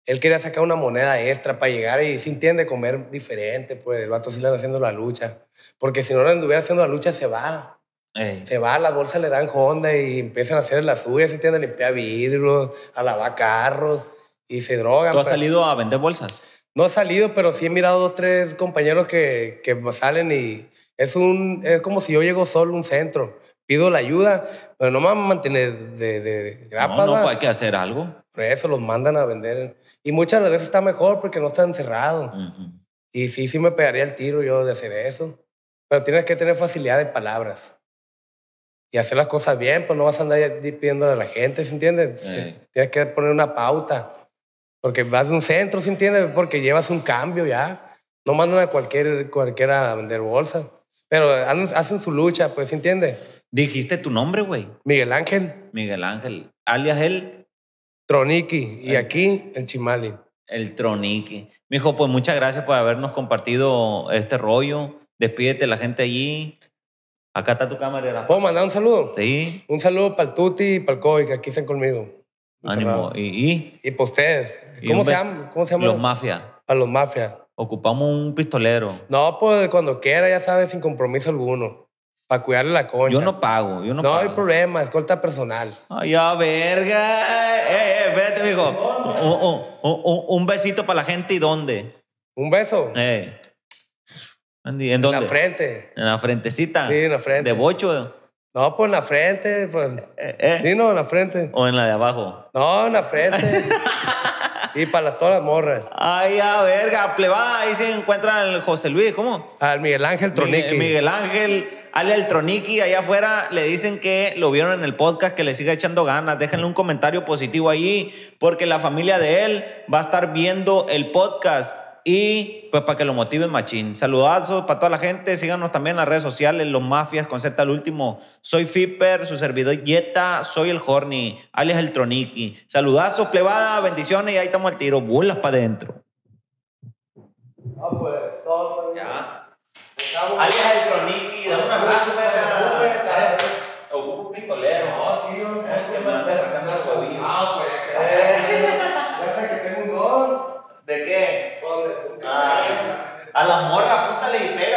Él quería sacar una moneda extra para llegar y se entiende comer diferente, pues el vato sí le anda haciendo la lucha. Porque si no le anduviera haciendo la lucha, se va. Se va, las bolsas le dan honda y empiezan a hacer las suyas, se entiende, limpiar vidrios, a lavar carros y se drogan. ¿Tú has pues. salido a vender bolsas? No he salido, pero sí he mirado dos, tres compañeros que, que salen y es, un, es como si yo llego solo a un centro, pido la ayuda, pero no me van a mantener de, de grapa. No, no, hay que hacer algo. Por eso los mandan a vender. Y muchas las veces está mejor porque no está encerrado. Y sí, sí me pegaría el tiro yo de hacer eso. Pero tienes que tener facilidad de palabras. Y hacer las cosas bien, pues no vas a andar pidiéndole a la gente, ¿se entiende? Tienes que poner una pauta. Porque vas de un centro, ¿se entiende? Porque llevas un cambio ya. No mandan a cualquier, cualquiera a vender bolsa. Pero hacen su lucha, pues, ¿entiende? Dijiste tu nombre, güey. Miguel Ángel. Miguel Ángel. Alias el. Troniki. Y aquí, el Chimali. El Troniki. Mijo, pues muchas gracias por habernos compartido este rollo. Despídete la gente allí. Acá está tu cámara. ¿Puedo mandar un saludo? Sí. Un saludo para el Tuti y para el COVID que aquí están conmigo. Ánimo. ¿Y? Y, para ustedes. ¿Cómo se, llama? ¿Cómo se llama? Los Mafias. Para los Mafias. Ocupamos un pistolero. No, pues cuando quiera, ya sabes, sin compromiso alguno. Para cuidarle la concha. Yo no pago, yo no, pago. No hay problema, escolta personal. Ay, ya, verga. Eh, eh, vete, mijo. un besito para la gente y dónde. ¿Un beso? Eh. ¿En, dónde? En la frente. ¿En la frentecita? Sí, en la frente. ¿De bocho? No, pues en la frente, pues. eh, eh. Sí, no, en la frente. ¿O en la de abajo? No, en la frente. Y para todas las morras. Ay, a verga, plebada. Ahí se encuentra el José Luis, ¿cómo? Al Miguel Ángel Troniki Miguel, Ángel, Ale Troniki allá afuera le dicen que lo vieron en el podcast, que le siga echando ganas. Déjenle un comentario positivo ahí, porque la familia de él va a estar viendo el podcast. Y pues para que lo motiven, machín. Saludazos para toda la gente. Síganos también en las redes sociales, Los Mafias, con Z al último. Soy Fipper, su servidor Yeta, soy el Horny, alias el Troniki. Saludazos, plebada, bendiciones y ahí estamos al tiro. vuelas para adentro. Ah, pues, alias el Troniki, dame un abrazo, Ocupo pistolero. sí, A la morra, apúntale y